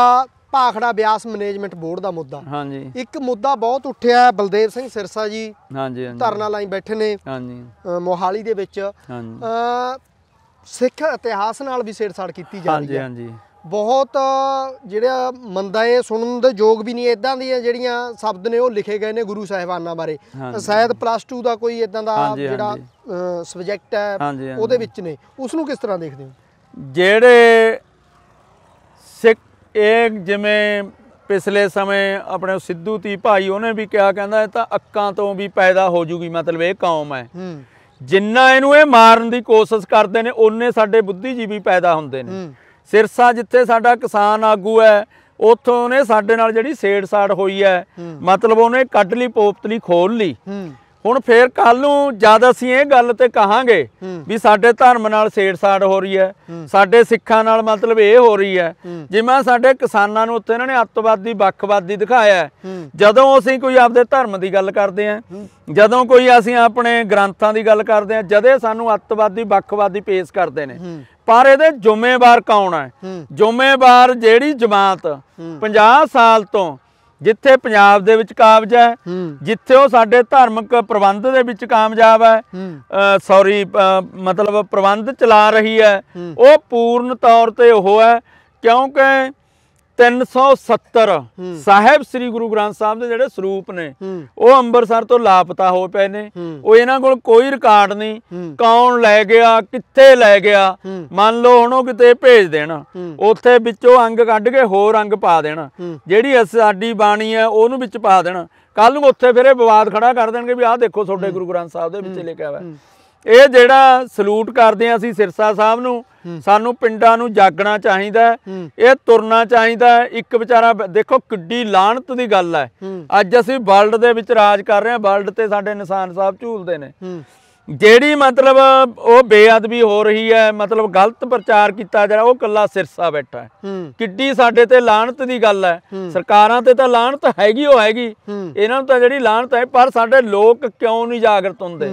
ਪਾਖੜਾ ਬਿਆਸ ਮੈਨੇਜਮੈਂਟ ਬੋਰਡ ਦਾ ਮੁੱਦਾ ਹਾਂਜੀ ਇੱਕ ਮੁੱਦਾ ਬਹੁਤ ਉੱਠਿਆ ਹੈ ਬਲਦੇਵ ਸਿੰਘ ਸਿਰਸਾ ਜੀ ਹਾਂਜੀ ਹਾਂਜੀ ਧਰਨਾ ਲਾਈ ਬੈਠੇ ਨੇ ਹਾਂਜੀ ਮੋਹਾਲੀ ਦੇ ਵਿੱਚ ਹਾਂਜੀ ਸਿੱਖ ਇਤਿਹਾਸ ਨਾਲ ਵੀ ਛੇੜਛਾੜ ਕੀਤੀ ਜਾ ਰਹੀ ਹੈ ਹਾਂਜੀ ਹਾਂਜੀ ਬਹੁਤ ਜਿਹੜਾ ਮੰਦਾ ਇਹ ਸੁਣਨ ਦੇ ਯੋਗ ਵੀ ਨਹੀਂ ਇਦਾਂ ਦੀਆਂ ਜਿਹੜੀਆਂ ਸ਼ਬਦ ਨੇ ਉਹ ਲਿਖੇ ਗਏ ਨੇ ਗੁਰੂ ਸਾਹਿਬਾਨਾਂ ਬਾਰੇ ਸ਼ਾਇਦ ਪਲੱਸ 2 ਦਾ ਕੋਈ ਇਦਾਂ ਦਾ ਜਿਹੜਾ ਸਬਜੈਕਟ ਹੈ ਉਹਦੇ ਵਿੱਚ ਨੇ ਉਸ ਨੂੰ ਕਿਸ ਤਰ੍ਹਾਂ ਦੇਖਦੇ ਹੋ ਜਿਹੜੇ ਇਹ ਜਿਵੇਂ ਪਿਛਲੇ ਸਮੇਂ ਆਪਣੇ ਸਿੱਧੂ ਤੀ ਭਾਈ ਉਹਨੇ ਵੀ ਕਿਹਾ ਕਹਿੰਦਾ ਇਹ ਤਾਂ ਅੱਕਾਂ ਤੋਂ ਵੀ ਪੈਦਾ ਹੋ ਜੂਗੀ ਮਤਲਬ ਇਹ ਕੌਮ ਹੈ ਜਿੰਨਾ ਇਹਨੂੰ ਇਹ ਮਾਰਨ ਦੀ ਕੋਸ਼ਿਸ਼ ਕਰਦੇ ਨੇ ਉਹਨੇ ਸਾਡੇ ਬੁੱਧੀਜੀਵੀ ਪੈਦਾ ਹੁੰਦੇ ਨੇ ਸਿਰਸਾ ਜਿੱਥੇ ਸਾਡਾ ਕਿਸਾਨ ਆਗੂ ਹੈ ਉਥੋਂ ਨੇ ਸਾਡੇ ਨਾਲ ਜਿਹੜੀ ਸੇੜ ਸਾੜ ਹੋਈ ਹੈ ਮਤਲਬ ਉਹਨੇ ਕੱਢ ਲਈ ਪੋਪਤਲੀ ਖੋਲ ਲਈ ਹੁਣ ਫੇਰ ਕੱਲ ਨੂੰ ਜਦ ਅਸੀਂ ਇਹ ਗੱਲ ਤੇ ਕਹਾਂਗੇ ਵੀ ਸਾਡੇ ਧਰਮ ਨਾਲ ਛੇੜਛਾੜ ਹੋ ਰਹੀ ਹੈ ਸਾਡੇ ਸਿੱਖਾਂ ਨਾਲ ਮਤਲਬ ਇਹ ਹੋ ਰਹੀ ਹੈ ਜਿਵੇਂ ਸਾਡੇ ਕਿਸਾਨਾਂ ਨੂੰ ਉੱਤੇ ਇਹਨਾਂ ਨੇ ਅੱਤਵਾਦੀ ਵੱਖਵਾਦੀ ਦਿਖਾਇਆ ਜਦੋਂ ਅਸੀਂ ਕੋਈ ਆਪਦੇ ਧਰਮ ਦੀ ਗੱਲ ਕਰਦੇ ਆਂ ਜਦੋਂ ਕੋਈ ਅਸੀਂ ਆਪਣੇ ਗ੍ਰੰਥਾਂ ਦੀ ਗੱਲ ਕਰਦੇ ਆਂ ਜਦੇ ਸਾਨੂੰ ਅੱਤਵਾਦੀ ਵੱਖਵਾਦੀ ਪੇਸ਼ ਕਰਦੇ ਨੇ ਪਰ ਇਹਦੇ ਜ਼ਿੰਮੇਵਾਰ ਕੌਣ ਹੈ ਜ਼ਿੰਮੇਵਾਰ ਜਿਹੜੀ ਜਮਾਤ 50 ਸਾਲ ਤੋਂ ਜਿੱਥੇ ਪੰਜਾਬ ਦੇ ਵਿੱਚ ਕਾਬਜਾ ਹੈ ਜਿੱਥੇ ਉਹ ਸਾਡੇ ਧਾਰਮਿਕ ਪ੍ਰਬੰਧ ਦੇ ਵਿੱਚ ਕਾਮਯਾਬ ਹੈ ਸੌਰੀ ਮਤਲਬ ਪ੍ਰਬੰਧ ਚਲਾ ਰਹੀ ਹੈ ਉਹ ਪੂਰਨ ਤੌਰ ਤੇ ਉਹ ਹੈ ਕਿਉਂਕਿ 370 ਸਾਹਿਬ ਸ੍ਰੀ ਗੁਰੂ ਗ੍ਰੰਥ ਸਾਹਿਬ ਦੇ ਜਿਹੜੇ ਸਰੂਪ ਨੇ ਉਹ ਅੰਮ੍ਰਿਤਸਰ ਤੋਂ ਲਾਪਤਾ ਹੋ ਪਏ ਨੇ ਉਹ ਇਹਨਾਂ ਕੋਲ ਕੋਈ ਰਿਕਾਰਡ ਨਹੀਂ ਕੌਣ ਲੈ ਗਿਆ ਕਿੱਥੇ ਲੈ ਗਿਆ ਮੰਨ ਲਓ ਹੁਣ ਉਹ ਕਿਤੇ ਭੇਜ ਦੇਣ ਉੱਥੇ ਵਿੱਚੋਂ ਅੰਗ ਕੱਢ ਕੇ ਹੋਰ ਅੰਗ ਪਾ ਦੇਣ ਜਿਹੜੀ ਸਾਡੀ ਬਾਣੀ ਹੈ ਉਹਨੂੰ ਵਿੱਚ ਪਾ ਦੇਣ ਕੱਲ ਨੂੰ ਉੱਥੇ ਫਿਰ ਇਹ ਵਿਵਾਦ ਖੜਾ ਕਰ ਦੇਣਗੇ ਵੀ ਆਹ ਦੇਖੋ ਤੁਹਾਡੇ ਗੁਰੂ ਗ੍ਰੰਥ ਸਾਹਿਬ ਦੇ ਵਿੱਚ ਲਿਖਿਆ ਹੋਇਆ ਇਹ ਜਿਹੜਾ ਸਲੂਟ ਕਰਦੇ ਆ ਅਸੀਂ ਸਿਰਸਾ ਸਾਹਿਬ ਨੂੰ ਸਾਨੂੰ ਪਿੰਡਾਂ ਨੂੰ ਜਾਗਣਾ ਚਾਹੀਦਾ ਇਹ ਤੁਰਨਾ ਚਾਹੀਦਾ ਇੱਕ ਵਿਚਾਰਾ ਦੇਖੋ ਕਿੱਡੀ ਲਾਹਨਤ ਦੀ ਗੱਲ ਹੈ ਅੱਜ ਅਸੀਂ ਵਰਲਡ ਦੇ ਵਿੱਚ ਰਾਜ ਕਰ ਰਹੇ ਹਾਂ ਵਰਲਡ ਤੇ ਸਾਡੇ ਨਿਸ਼ਾਨ ਸਾਹਿਬ ਝੂਲਦੇ ਨੇ ਜਿਹੜੀ ਮਤਲਬ ਉਹ ਬੇਅਦਬੀ ਹੋ ਰਹੀ ਹੈ ਮਤਲਬ ਗਲਤ ਪ੍ਰਚਾਰ ਕੀਤਾ ਜਾ ਰਿਹਾ ਉਹ ਕੱਲਾ ਸਿਰਸਾ ਬੈਠਾ ਹੈ ਕਿੱਡੀ ਸਾਡੇ ਤੇ ਲਾਹਨਤ ਦੀ ਗੱਲ ਹੈ ਸਰਕਾਰਾਂ ਤੇ ਤਾਂ ਲਾਹਨਤ ਹੈਗੀ ਉਹ ਹੈਗੀ ਇਹਨਾਂ ਨੂੰ ਤਾਂ ਜਿਹੜੀ ਲਾਹਨਤ ਹੈ ਪਰ ਸਾਡੇ ਲੋਕ ਕਿਉਂ ਨਹੀਂ ਜਾਗਰਤ ਹੁੰਦੇ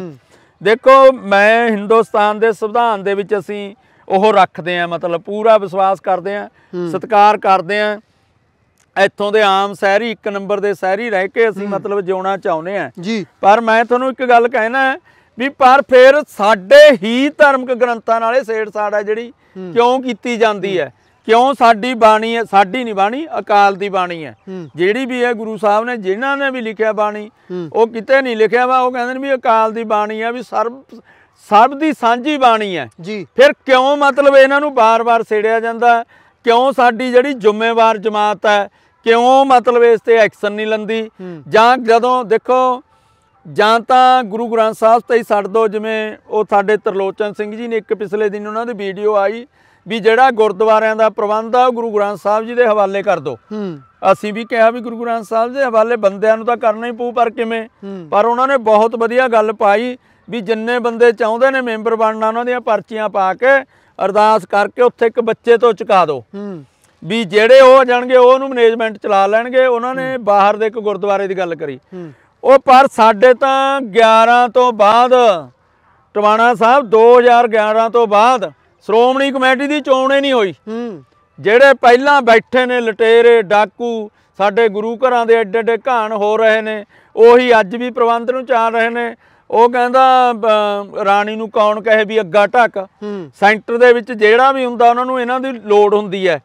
ਦੇਖੋ ਮੈਂ ਹਿੰਦੁਸਤਾਨ ਦੇ ਸੰਵਿਧਾਨ ਦੇ ਵਿੱਚ ਅਸੀਂ ਉਹ ਰੱਖਦੇ ਆ ਮਤਲਬ ਪੂਰਾ ਵਿਸ਼ਵਾਸ ਕਰਦੇ ਆ ਸਤਿਕਾਰ ਕਰਦੇ ਆ ਇੱਥੋਂ ਦੇ ਆਮ ਸ਼ਹਿਰੀ ਇੱਕ ਨੰਬਰ ਦੇ ਸ਼ਹਿਰੀ ਰਹਿ ਕੇ ਅਸੀਂ ਮਤਲਬ ਜਿਉਣਾ ਚਾਹੁੰਦੇ ਆ ਪਰ ਮੈਂ ਤੁਹਾਨੂੰ ਇੱਕ ਗੱਲ ਕਹਿਣਾ ਵੀ ਪਰ ਫਿਰ ਸਾਡੇ ਹੀ ਧਾਰਮਿਕ ਗ੍ਰੰਥਾਂ ਨਾਲੇ ਛੇੜਛਾੜ ਆ ਜਿਹੜੀ ਕਿਉਂ ਕੀਤੀ ਜਾਂਦੀ ਹੈ ਕਿਉਂ ਸਾਡੀ ਬਾਣੀ ਹੈ ਸਾਡੀ ਨਹੀਂ ਬਾਣੀ ਅਕਾਲ ਦੀ ਬਾਣੀ ਹੈ ਜਿਹੜੀ ਵੀ ਹੈ ਗੁਰੂ ਸਾਹਿਬ ਨੇ ਜਿਨ੍ਹਾਂ ਨੇ ਵੀ ਲਿਖਿਆ ਬਾਣੀ ਉਹ ਕਿਤੇ ਨਹੀਂ ਲਿਖਿਆ ਵਾ ਉਹ ਕਹਿੰਦੇ ਨੇ ਵੀ ਅਕਾਲ ਦੀ ਬਾਣੀ ਆ ਵੀ ਸਰਬ ਸਭ ਦੀ ਸਾਂਝੀ ਬਾਣੀ ਹੈ ਜੀ ਫਿਰ ਕਿਉਂ ਮਤਲਬ ਇਹਨਾਂ ਨੂੰ ਬਾਰ-ਬਾਰ ਸੇੜਿਆ ਜਾਂਦਾ ਕਿਉਂ ਸਾਡੀ ਜਿਹੜੀ ਜ਼ਿੰਮੇਵਾਰ ਜਮਾਤ ਹੈ ਕਿਉਂ ਮਤਲਬ ਇਸ ਤੇ ਐਕਸ਼ਨ ਨਹੀਂ ਲੰਦੀ ਜਾਂ ਜਦੋਂ ਦੇਖੋ ਜਾਂ ਤਾਂ ਗੁਰੂ ਗ੍ਰੰਥ ਸਾਹਿਬ ਤੇ ਹੀ ਛੱਡ ਦੋ ਜਿਵੇਂ ਉਹ ਸਾਡੇ ਤਰਲੋਚਨ ਸਿੰਘ ਜੀ ਨੇ ਇੱਕ ਪਿਛਲੇ ਦਿਨ ਉਹਨਾਂ ਦੀ ਵੀਡੀਓ ਆਈ ਵੀ ਜਿਹੜਾ ਗੁਰਦੁਆਰਿਆਂ ਦਾ ਪ੍ਰਬੰਧ ਆ ਉਹ ਗੁਰੂ ਗ੍ਰੰਥ ਸਾਹਿਬ ਜੀ ਦੇ ਹਵਾਲੇ ਕਰ ਦੋ ਅਸੀਂ ਵੀ ਕਿਹਾ ਵੀ ਗੁਰੂ ਗ੍ਰੰਥ ਸਾਹਿਬ ਦੇ ਹਵਾਲੇ ਬੰਦਿਆਂ ਨੂੰ ਤਾਂ ਕਰਨਾ ਹੀ ਪਊ ਪਰ ਕਿਵੇਂ ਪਰ ਉਹਨਾਂ ਨੇ ਬਹੁਤ ਵਧੀਆ ਗੱਲ ਪਾਈ ਵੀ ਜਿੰਨੇ ਬੰਦੇ ਚਾਹੁੰਦੇ ਨੇ ਮੈਂਬਰ ਬਣਨਾ ਉਹਨਾਂ ਦੀਆਂ ਪਰਚੀਆਂ ਪਾ ਕੇ ਅਰਦਾਸ ਕਰਕੇ ਉੱਥੇ ਇੱਕ ਬੱਚੇ ਤੋਂ ਚੁਕਾ ਦਿਓ ਵੀ ਜਿਹੜੇ ਹੋ ਜਾਣਗੇ ਉਹ ਨੂੰ ਮੈਨੇਜਮੈਂਟ ਚਲਾ ਲੈਣਗੇ ਉਹਨਾਂ ਨੇ ਬਾਹਰ ਦੇ ਇੱਕ ਗੁਰਦੁਆਰੇ ਦੀ ਗੱਲ ਕਰੀ ਉਹ ਪਰ ਸਾਡੇ ਤਾਂ 11 ਤੋਂ ਬਾਅਦ ਟਵਾਣਾ ਸਾਹਿਬ 2011 ਤੋਂ ਬਾਅਦ ਸ਼੍ਰੋਮਣੀ ਕਮੇਟੀ ਦੀ ਚੋਣ ਹੀ ਨਹੀਂ ਹੋਈ ਜਿਹੜੇ ਪਹਿਲਾਂ ਬੈਠੇ ਨੇ ਲਟੇਰੇ ਡਾਕੂ ਸਾਡੇ ਗੁਰੂ ਘਰਾਂ ਦੇ ਐਡੇ ਐਡੇ ਘਾਣ ਹੋ ਰਹੇ ਨੇ ਉਹੀ ਅੱਜ ਵੀ ਪ੍ਰਬੰਧ ਨੂੰ ਚਾਹ ਰਹੇ ਨੇ ਉਹ ਕਹਿੰਦਾ ਰਾਣੀ ਨੂੰ ਕੌਣ ਕਹੇ ਵੀ ਅੱਗਾ ਢੱਕ ਸੈਂਟਰ ਦੇ ਵਿੱਚ ਜਿਹੜਾ ਵੀ ਹੁੰਦਾ ਉਹਨਾਂ ਨੂੰ ਇਹਨਾਂ ਦੀ ਲੋੜ ਹੁੰਦੀ ਹੈ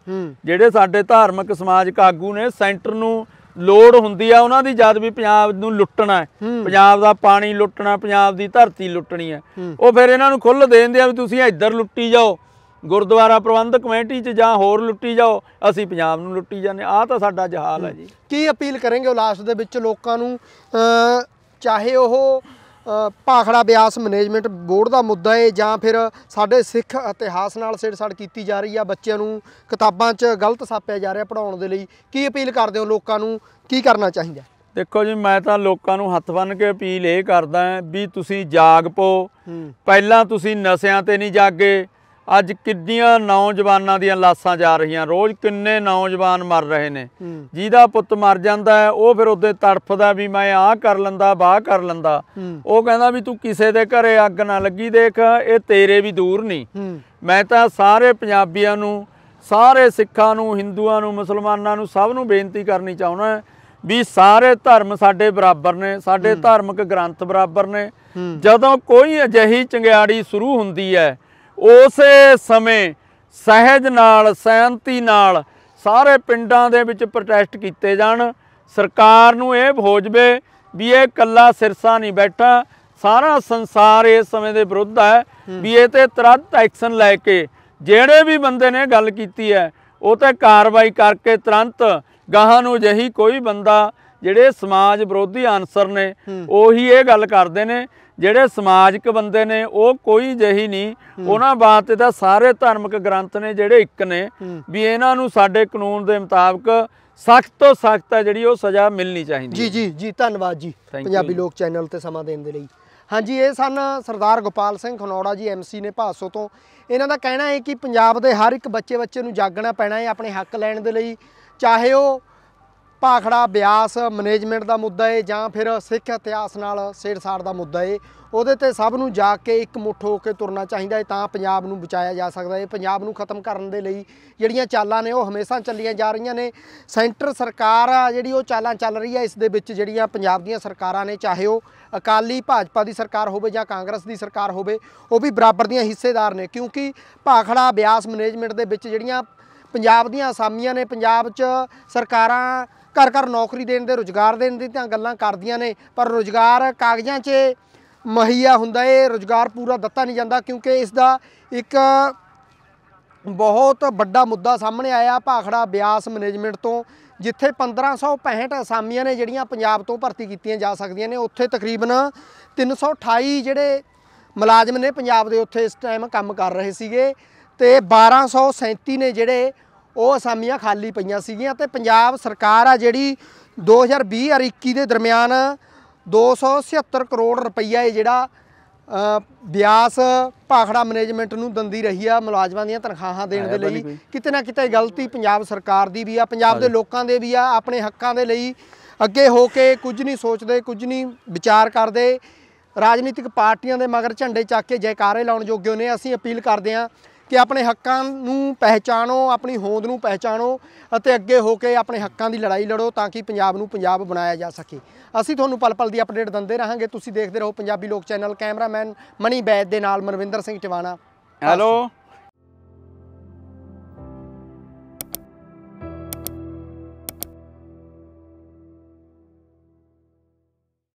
ਜਿਹੜੇ ਸਾਡੇ ਧਾਰਮਿਕ ਸਮਾਜਿਕ ਆਗੂ ਨੇ ਸੈਂਟਰ ਨੂੰ ਲੋੜ ਹੁੰਦੀ ਆ ਉਹਨਾਂ ਦੀ ਜਦ ਵੀ ਪੰਜਾਬ ਨੂੰ ਲੁੱਟਣਾ ਹੈ ਪੰਜਾਬ ਦਾ ਪਾਣੀ ਲੁੱਟਣਾ ਪੰਜਾਬ ਦੀ ਧਰਤੀ ਲੁੱਟਣੀ ਹੈ ਉਹ ਫਿਰ ਇਹਨਾਂ ਨੂੰ ਖੁੱਲ੍ਹ ਦੇ ਦਿੰਦੇ ਆ ਵੀ ਤੁਸੀਂ ਇੱਧਰ ਲੁੱਟੀ ਜਾਓ ਗੁਰਦੁਆਰਾ ਪ੍ਰਬੰਧਕ ਕਮੇਟੀ 'ਚ ਜਾਂ ਹੋਰ ਲੁੱਟੀ ਜਾਓ ਅਸੀਂ ਪੰਜਾਬ ਨੂੰ ਲੁੱਟੀ ਜਾਂਦੇ ਆ ਤਾਂ ਸਾਡਾ ਜਹਾਲ ਹੈ ਜੀ ਕੀ ਅਪੀਲ ਕਰਾਂਗੇ ਉਹ ਲਾਸਟ ਦੇ ਵਿੱਚ ਲੋਕਾਂ ਨੂੰ ਚਾਹੇ ਉਹ ਪਾਖੜਾ ਬਿਆਸ ਮੈਨੇਜਮੈਂਟ ਬੋਰਡ ਦਾ ਮੁੱਦਾ ਹੈ ਜਾਂ ਫਿਰ ਸਾਡੇ ਸਿੱਖ ਇਤਿਹਾਸ ਨਾਲ ਛੇੜਛਾੜ ਕੀਤੀ ਜਾ ਰਹੀ ਆ ਬੱਚਿਆਂ ਨੂੰ ਕਿਤਾਬਾਂ 'ਚ ਗਲਤ ਸਾਪਿਆ ਜਾ ਰਿਹਾ ਪੜਾਉਣ ਦੇ ਲਈ ਕੀ ਅਪੀਲ ਕਰਦੇ ਹੋ ਲੋਕਾਂ ਨੂੰ ਕੀ ਕਰਨਾ ਚਾਹੀਦਾ ਦੇਖੋ ਜੀ ਮੈਂ ਤਾਂ ਲੋਕਾਂ ਨੂੰ ਹੱਥ ਬੰਨ ਕੇ ਅਪੀਲ ਇਹ ਕਰਦਾ ਵੀ ਤੁਸੀਂ ਜਾਗ ਪੋ ਪਹਿਲਾਂ ਤੁਸੀਂ ਨਸ਼ਿਆਂ ਤੇ ਨਹੀਂ ਜਾਗੇ ਅੱਜ ਕਿੰਨੀਆਂ ਨੌਜਵਾਨਾਂ ਦੀਆਂ ਲਾਸਾਂ ਜਾ ਰਹੀਆਂ ਰੋਜ਼ ਕਿੰਨੇ ਨੌਜਵਾਨ ਮਰ ਰਹੇ ਨੇ ਜਿਹਦਾ ਪੁੱਤ ਮਰ ਜਾਂਦਾ ਹੈ ਉਹ ਫਿਰ ਉਹਦੇ ਤੜਫਦਾ ਵੀ ਮੈਂ ਆਹ ਕਰ ਲੰਦਾ ਬਾਹ ਕਰ ਲੰਦਾ ਉਹ ਕਹਿੰਦਾ ਵੀ ਤੂੰ ਕਿਸੇ ਦੇ ਘਰੇ ਅੱਗ ਨਾ ਲੱਗੀ ਦੇਖ ਇਹ ਤੇਰੇ ਵੀ ਦੂਰ ਨਹੀਂ ਮੈਂ ਤਾਂ ਸਾਰੇ ਪੰਜਾਬੀਆਂ ਨੂੰ ਸਾਰੇ ਸਿੱਖਾਂ ਨੂੰ ਹਿੰਦੂਆਂ ਨੂੰ ਮੁਸਲਮਾਨਾਂ ਨੂੰ ਸਭ ਨੂੰ ਬੇਨਤੀ ਕਰਨੀ ਚਾਹੁੰਦਾ ਵੀ ਸਾਰੇ ਧਰਮ ਸਾਡੇ ਬਰਾਬਰ ਨੇ ਸਾਡੇ ਧਾਰਮਿਕ ਗ੍ਰੰਥ ਬਰਾਬਰ ਨੇ ਜਦੋਂ ਕੋਈ ਅਜਿਹੀ ਚੰਗਿਆੜੀ ਸ਼ੁਰੂ ਹੁੰਦੀ ਹੈ ਉਸੇ ਸਮੇਂ ਸਹਿਜ ਨਾਲ ਸਹਿਮਤੀ ਨਾਲ ਸਾਰੇ ਪਿੰਡਾਂ ਦੇ ਵਿੱਚ ਪ੍ਰੋਟੈਸਟ ਕੀਤੇ ਜਾਣ ਸਰਕਾਰ ਨੂੰ ਇਹ ਭੋਜਵੇ ਵੀ ਇਹ ਕੱਲਾ ਸਿਰਸਾ ਨਹੀਂ ਬੈਠਾ ਸਾਰਾ ਸੰਸਾਰ ਇਸ ਸਮੇਂ ਦੇ ਵਿਰੁੱਧ ਹੈ ਵੀ ਇਹ ਤੇ ਤੁਰੰਤ ਐਕਸ਼ਨ ਲੈ ਕੇ ਜਿਹੜੇ ਵੀ ਬੰਦੇ ਨੇ ਗੱਲ ਕੀਤੀ ਹੈ ਉਹ ਤੇ ਕਾਰਵਾਈ ਕਰਕੇ ਤੁਰੰਤ ਗਾਹਾਂ ਨੂੰ ਜਹੀ ਕੋਈ ਬੰਦਾ ਜਿਹੜੇ ਸਮਾਜ ਵਿਰੋਧੀ ਅਨਸਰ ਨੇ ਉਹੀ ਇਹ ਗੱਲ ਕਰਦੇ ਨੇ ਜਿਹੜੇ ਸਮਾਜਿਕ ਬੰਦੇ ਨੇ ਉਹ ਕੋਈ ਜਹੀ ਨਹੀਂ ਉਹਨਾਂ ਬਾਤ ਤਾਂ ਸਾਰੇ ਧਾਰਮਿਕ ਗ੍ਰੰਥ ਨੇ ਜਿਹੜੇ ਇੱਕ ਨੇ ਵੀ ਇਹਨਾਂ ਨੂੰ ਸਾਡੇ ਕਾਨੂੰਨ ਦੇ ਮੁਤਾਬਕ ਸਖਤ ਤੋਂ ਸਖਤ ਹੈ ਜਿਹੜੀ ਉਹ ਸਜ਼ਾ ਮਿਲਣੀ ਚਾਹੀਦੀ ਜੀ ਜੀ ਜੀ ਧੰਨਵਾਦ ਜੀ ਪੰਜਾਬੀ ਲੋਕ ਚੈਨਲ ਤੇ ਸਮਾਂ ਦੇਣ ਦੇ ਲਈ ਹਾਂਜੀ ਇਹ ਸਨ ਸਰਦਾਰ ਗੋਪਾਲ ਸਿੰਘ ਖਨੌੜਾ ਜੀ ਐਮਸੀ ਨੇ ਭਾਸੋ ਤੋਂ ਇਹਨਾਂ ਦਾ ਕਹਿਣਾ ਹੈ ਕਿ ਪੰਜਾਬ ਦੇ ਹਰ ਇੱਕ ਬੱਚੇ ਬੱਚੇ ਨੂੰ ਜਾਗਣਾ ਪੈਣਾ ਹੈ ਆਪਣੇ ਹੱਕ ਲੈਣ ਦੇ ਲਈ ਚਾਹੇ ਉਹ ਭਾਖੜਾ ਬਿਆਸ ਮੈਨੇਜਮੈਂਟ ਦਾ ਮੁੱਦਾ ਏ ਜਾਂ ਫਿਰ ਸਿੱਖ ਇਤਿਹਾਸ ਨਾਲ ਸੇੜਸਾੜ ਦਾ ਮੁੱਦਾ ਏ ਉਹਦੇ ਤੇ ਸਭ ਨੂੰ ਜਾ ਕੇ ਇੱਕ ਮੁੱਠ ਹੋ ਕੇ ਤੁਰਨਾ ਚਾਹੀਦਾ ਏ ਤਾਂ ਪੰਜਾਬ ਨੂੰ ਬਚਾਇਆ ਜਾ ਸਕਦਾ ਏ ਪੰਜਾਬ ਨੂੰ ਖਤਮ ਕਰਨ ਦੇ ਲਈ ਜਿਹੜੀਆਂ ਚਾਲਾਂ ਨੇ ਉਹ ਹਮੇਸ਼ਾ ਚੱਲੀਆਂ ਜਾ ਰਹੀਆਂ ਨੇ ਸੈਂਟਰ ਸਰਕਾਰ ਆ ਜਿਹੜੀ ਉਹ ਚਾਲਾਂ ਚੱਲ ਰਹੀ ਹੈ ਇਸ ਦੇ ਵਿੱਚ ਜਿਹੜੀਆਂ ਪੰਜਾਬ ਦੀਆਂ ਸਰਕਾਰਾਂ ਨੇ ਚਾਹੇ ਉਹ ਅਕਾਲੀ ਭਾਜਪਾ ਦੀ ਸਰਕਾਰ ਹੋਵੇ ਜਾਂ ਕਾਂਗਰਸ ਦੀ ਸਰਕਾਰ ਹੋਵੇ ਉਹ ਵੀ ਬਰਾਬਰ ਦੀਆਂ ਹਿੱਸੇਦਾਰ ਨੇ ਕਿਉਂਕਿ ਭਾਖੜਾ ਬਿਆਸ ਮੈਨੇਜਮੈਂਟ ਦੇ ਵਿੱਚ ਜਿਹੜੀਆਂ ਪੰਜਾਬ ਦੀਆਂ ਅਸਾਮੀਆਂ ਨੇ ਪੰਜਾਬ 'ਚ ਸਰਕਾਰਾਂ ਘਰ ਘਰ ਨੌਕਰੀ ਦੇਣ ਦੇ ਰੋਜ਼ਗਾਰ ਦੇਣ ਦੀ ਤਾਂ ਗੱਲਾਂ ਕਰਦੀਆਂ ਨੇ ਪਰ ਰੋਜ਼ਗਾਰ ਕਾਗਜ਼ਾਂ 'ਚ ਮਹੀਆ ਹੁੰਦਾ ਏ ਰੋਜ਼ਗਾਰ ਪੂਰਾ ਦਿੱਤਾ ਨਹੀਂ ਜਾਂਦਾ ਕਿਉਂਕਿ ਇਸ ਦਾ ਇੱਕ ਬਹੁਤ ਵੱਡਾ ਮੁੱਦਾ ਸਾਹਮਣੇ ਆਇਆ ਭਾਖੜਾ ਬਿਆਸ ਮੈਨੇਜਮੈਂਟ ਤੋਂ ਜਿੱਥੇ 1565 ਅਸਾਮੀਆਂ ਨੇ ਜਿਹੜੀਆਂ ਪੰਜਾਬ ਤੋਂ ਭਰਤੀ ਕੀਤੀਆਂ ਜਾ ਸਕਦੀਆਂ ਨੇ ਉੱਥੇ ਤਕਰੀਬਨ 328 ਜਿਹੜੇ ਮੁਲਾਜ਼ਮ ਨੇ ਪੰਜਾਬ ਦੇ ਉੱਥੇ ਇਸ ਟਾਈਮ ਕੰਮ ਕਰ ਰਹੇ ਸੀਗੇ ਤੇ 1237 ਨੇ ਜਿਹੜੇ ਉਹ ਅਸਾਮੀਆਂ ਖਾਲੀ ਪਈਆਂ ਸੀਗੀਆਂ ਤੇ ਪੰਜਾਬ ਸਰਕਾਰ ਆ ਜਿਹੜੀ 2020 ਅਰ 21 ਦੇ ਦਰਮਿਆਨ 276 ਕਰੋੜ ਰੁਪਈਆ ਇਹ ਜਿਹੜਾ ਬਿਆਸ ਭਾਖੜਾ ਮੈਨੇਜਮੈਂਟ ਨੂੰ ਦੰਦੀ ਰਹੀ ਆ ਮੁਲਾਜ਼ਮਾਂ ਦੀਆਂ ਤਨਖਾਹਾਂ ਦੇਣ ਦੇ ਲਈ ਕਿਤੇ ਨਾ ਕਿਤੇ ਗਲਤੀ ਪੰਜਾਬ ਸਰਕਾਰ ਦੀ ਵੀ ਆ ਪੰਜਾਬ ਦੇ ਲੋਕਾਂ ਦੇ ਵੀ ਆ ਆਪਣੇ ਹੱਕਾਂ ਦੇ ਲਈ ਅੱਗੇ ਹੋ ਕੇ ਕੁਝ ਨਹੀਂ ਸੋਚਦੇ ਕੁਝ ਨਹੀਂ ਵਿਚਾਰ ਕਰਦੇ ਰਾਜਨੀਤਿਕ ਪਾਰਟੀਆਂ ਦੇ ਮਗਰ ਝੰਡੇ ਚੱਕ ਕੇ ਜੈਕਾਰੇ ਲਾਉਣ ਜੋਗੇ ਨੇ ਅਸੀਂ ਅਪੀਲ ਕਰਦੇ ਆਂ ਕਿ ਆਪਣੇ ਹੱਕਾਂ ਨੂੰ ਪਹਿਚਾਣੋ ਆਪਣੀ ਹੋਂਦ ਨੂੰ ਪਹਿਚਾਣੋ ਅਤੇ ਅੱਗੇ ਹੋ ਕੇ ਆਪਣੇ ਹੱਕਾਂ ਦੀ ਲੜਾਈ ਲੜੋ ਤਾਂ ਕਿ ਪੰਜਾਬ ਨੂੰ ਪੰਜਾਬ ਬਣਾਇਆ ਜਾ ਸਕੇ ਅਸੀਂ ਤੁਹਾਨੂੰ ਪਲ-ਪਲ ਦੀ ਅਪਡੇਟ ਦਿੰਦੇ ਰਹਾਂਗੇ ਤੁਸੀਂ ਦੇਖਦੇ ਰਹੋ ਪੰਜਾਬੀ ਲੋਕ ਚੈਨਲ ਕੈਮਰਾਮੈਨ ਮਨੀ ਬੈਦ ਦੇ ਨਾਲ ਮਨਵਿੰਦਰ ਸਿੰਘ ਟਿਵਾਣਾ ਹੈਲੋ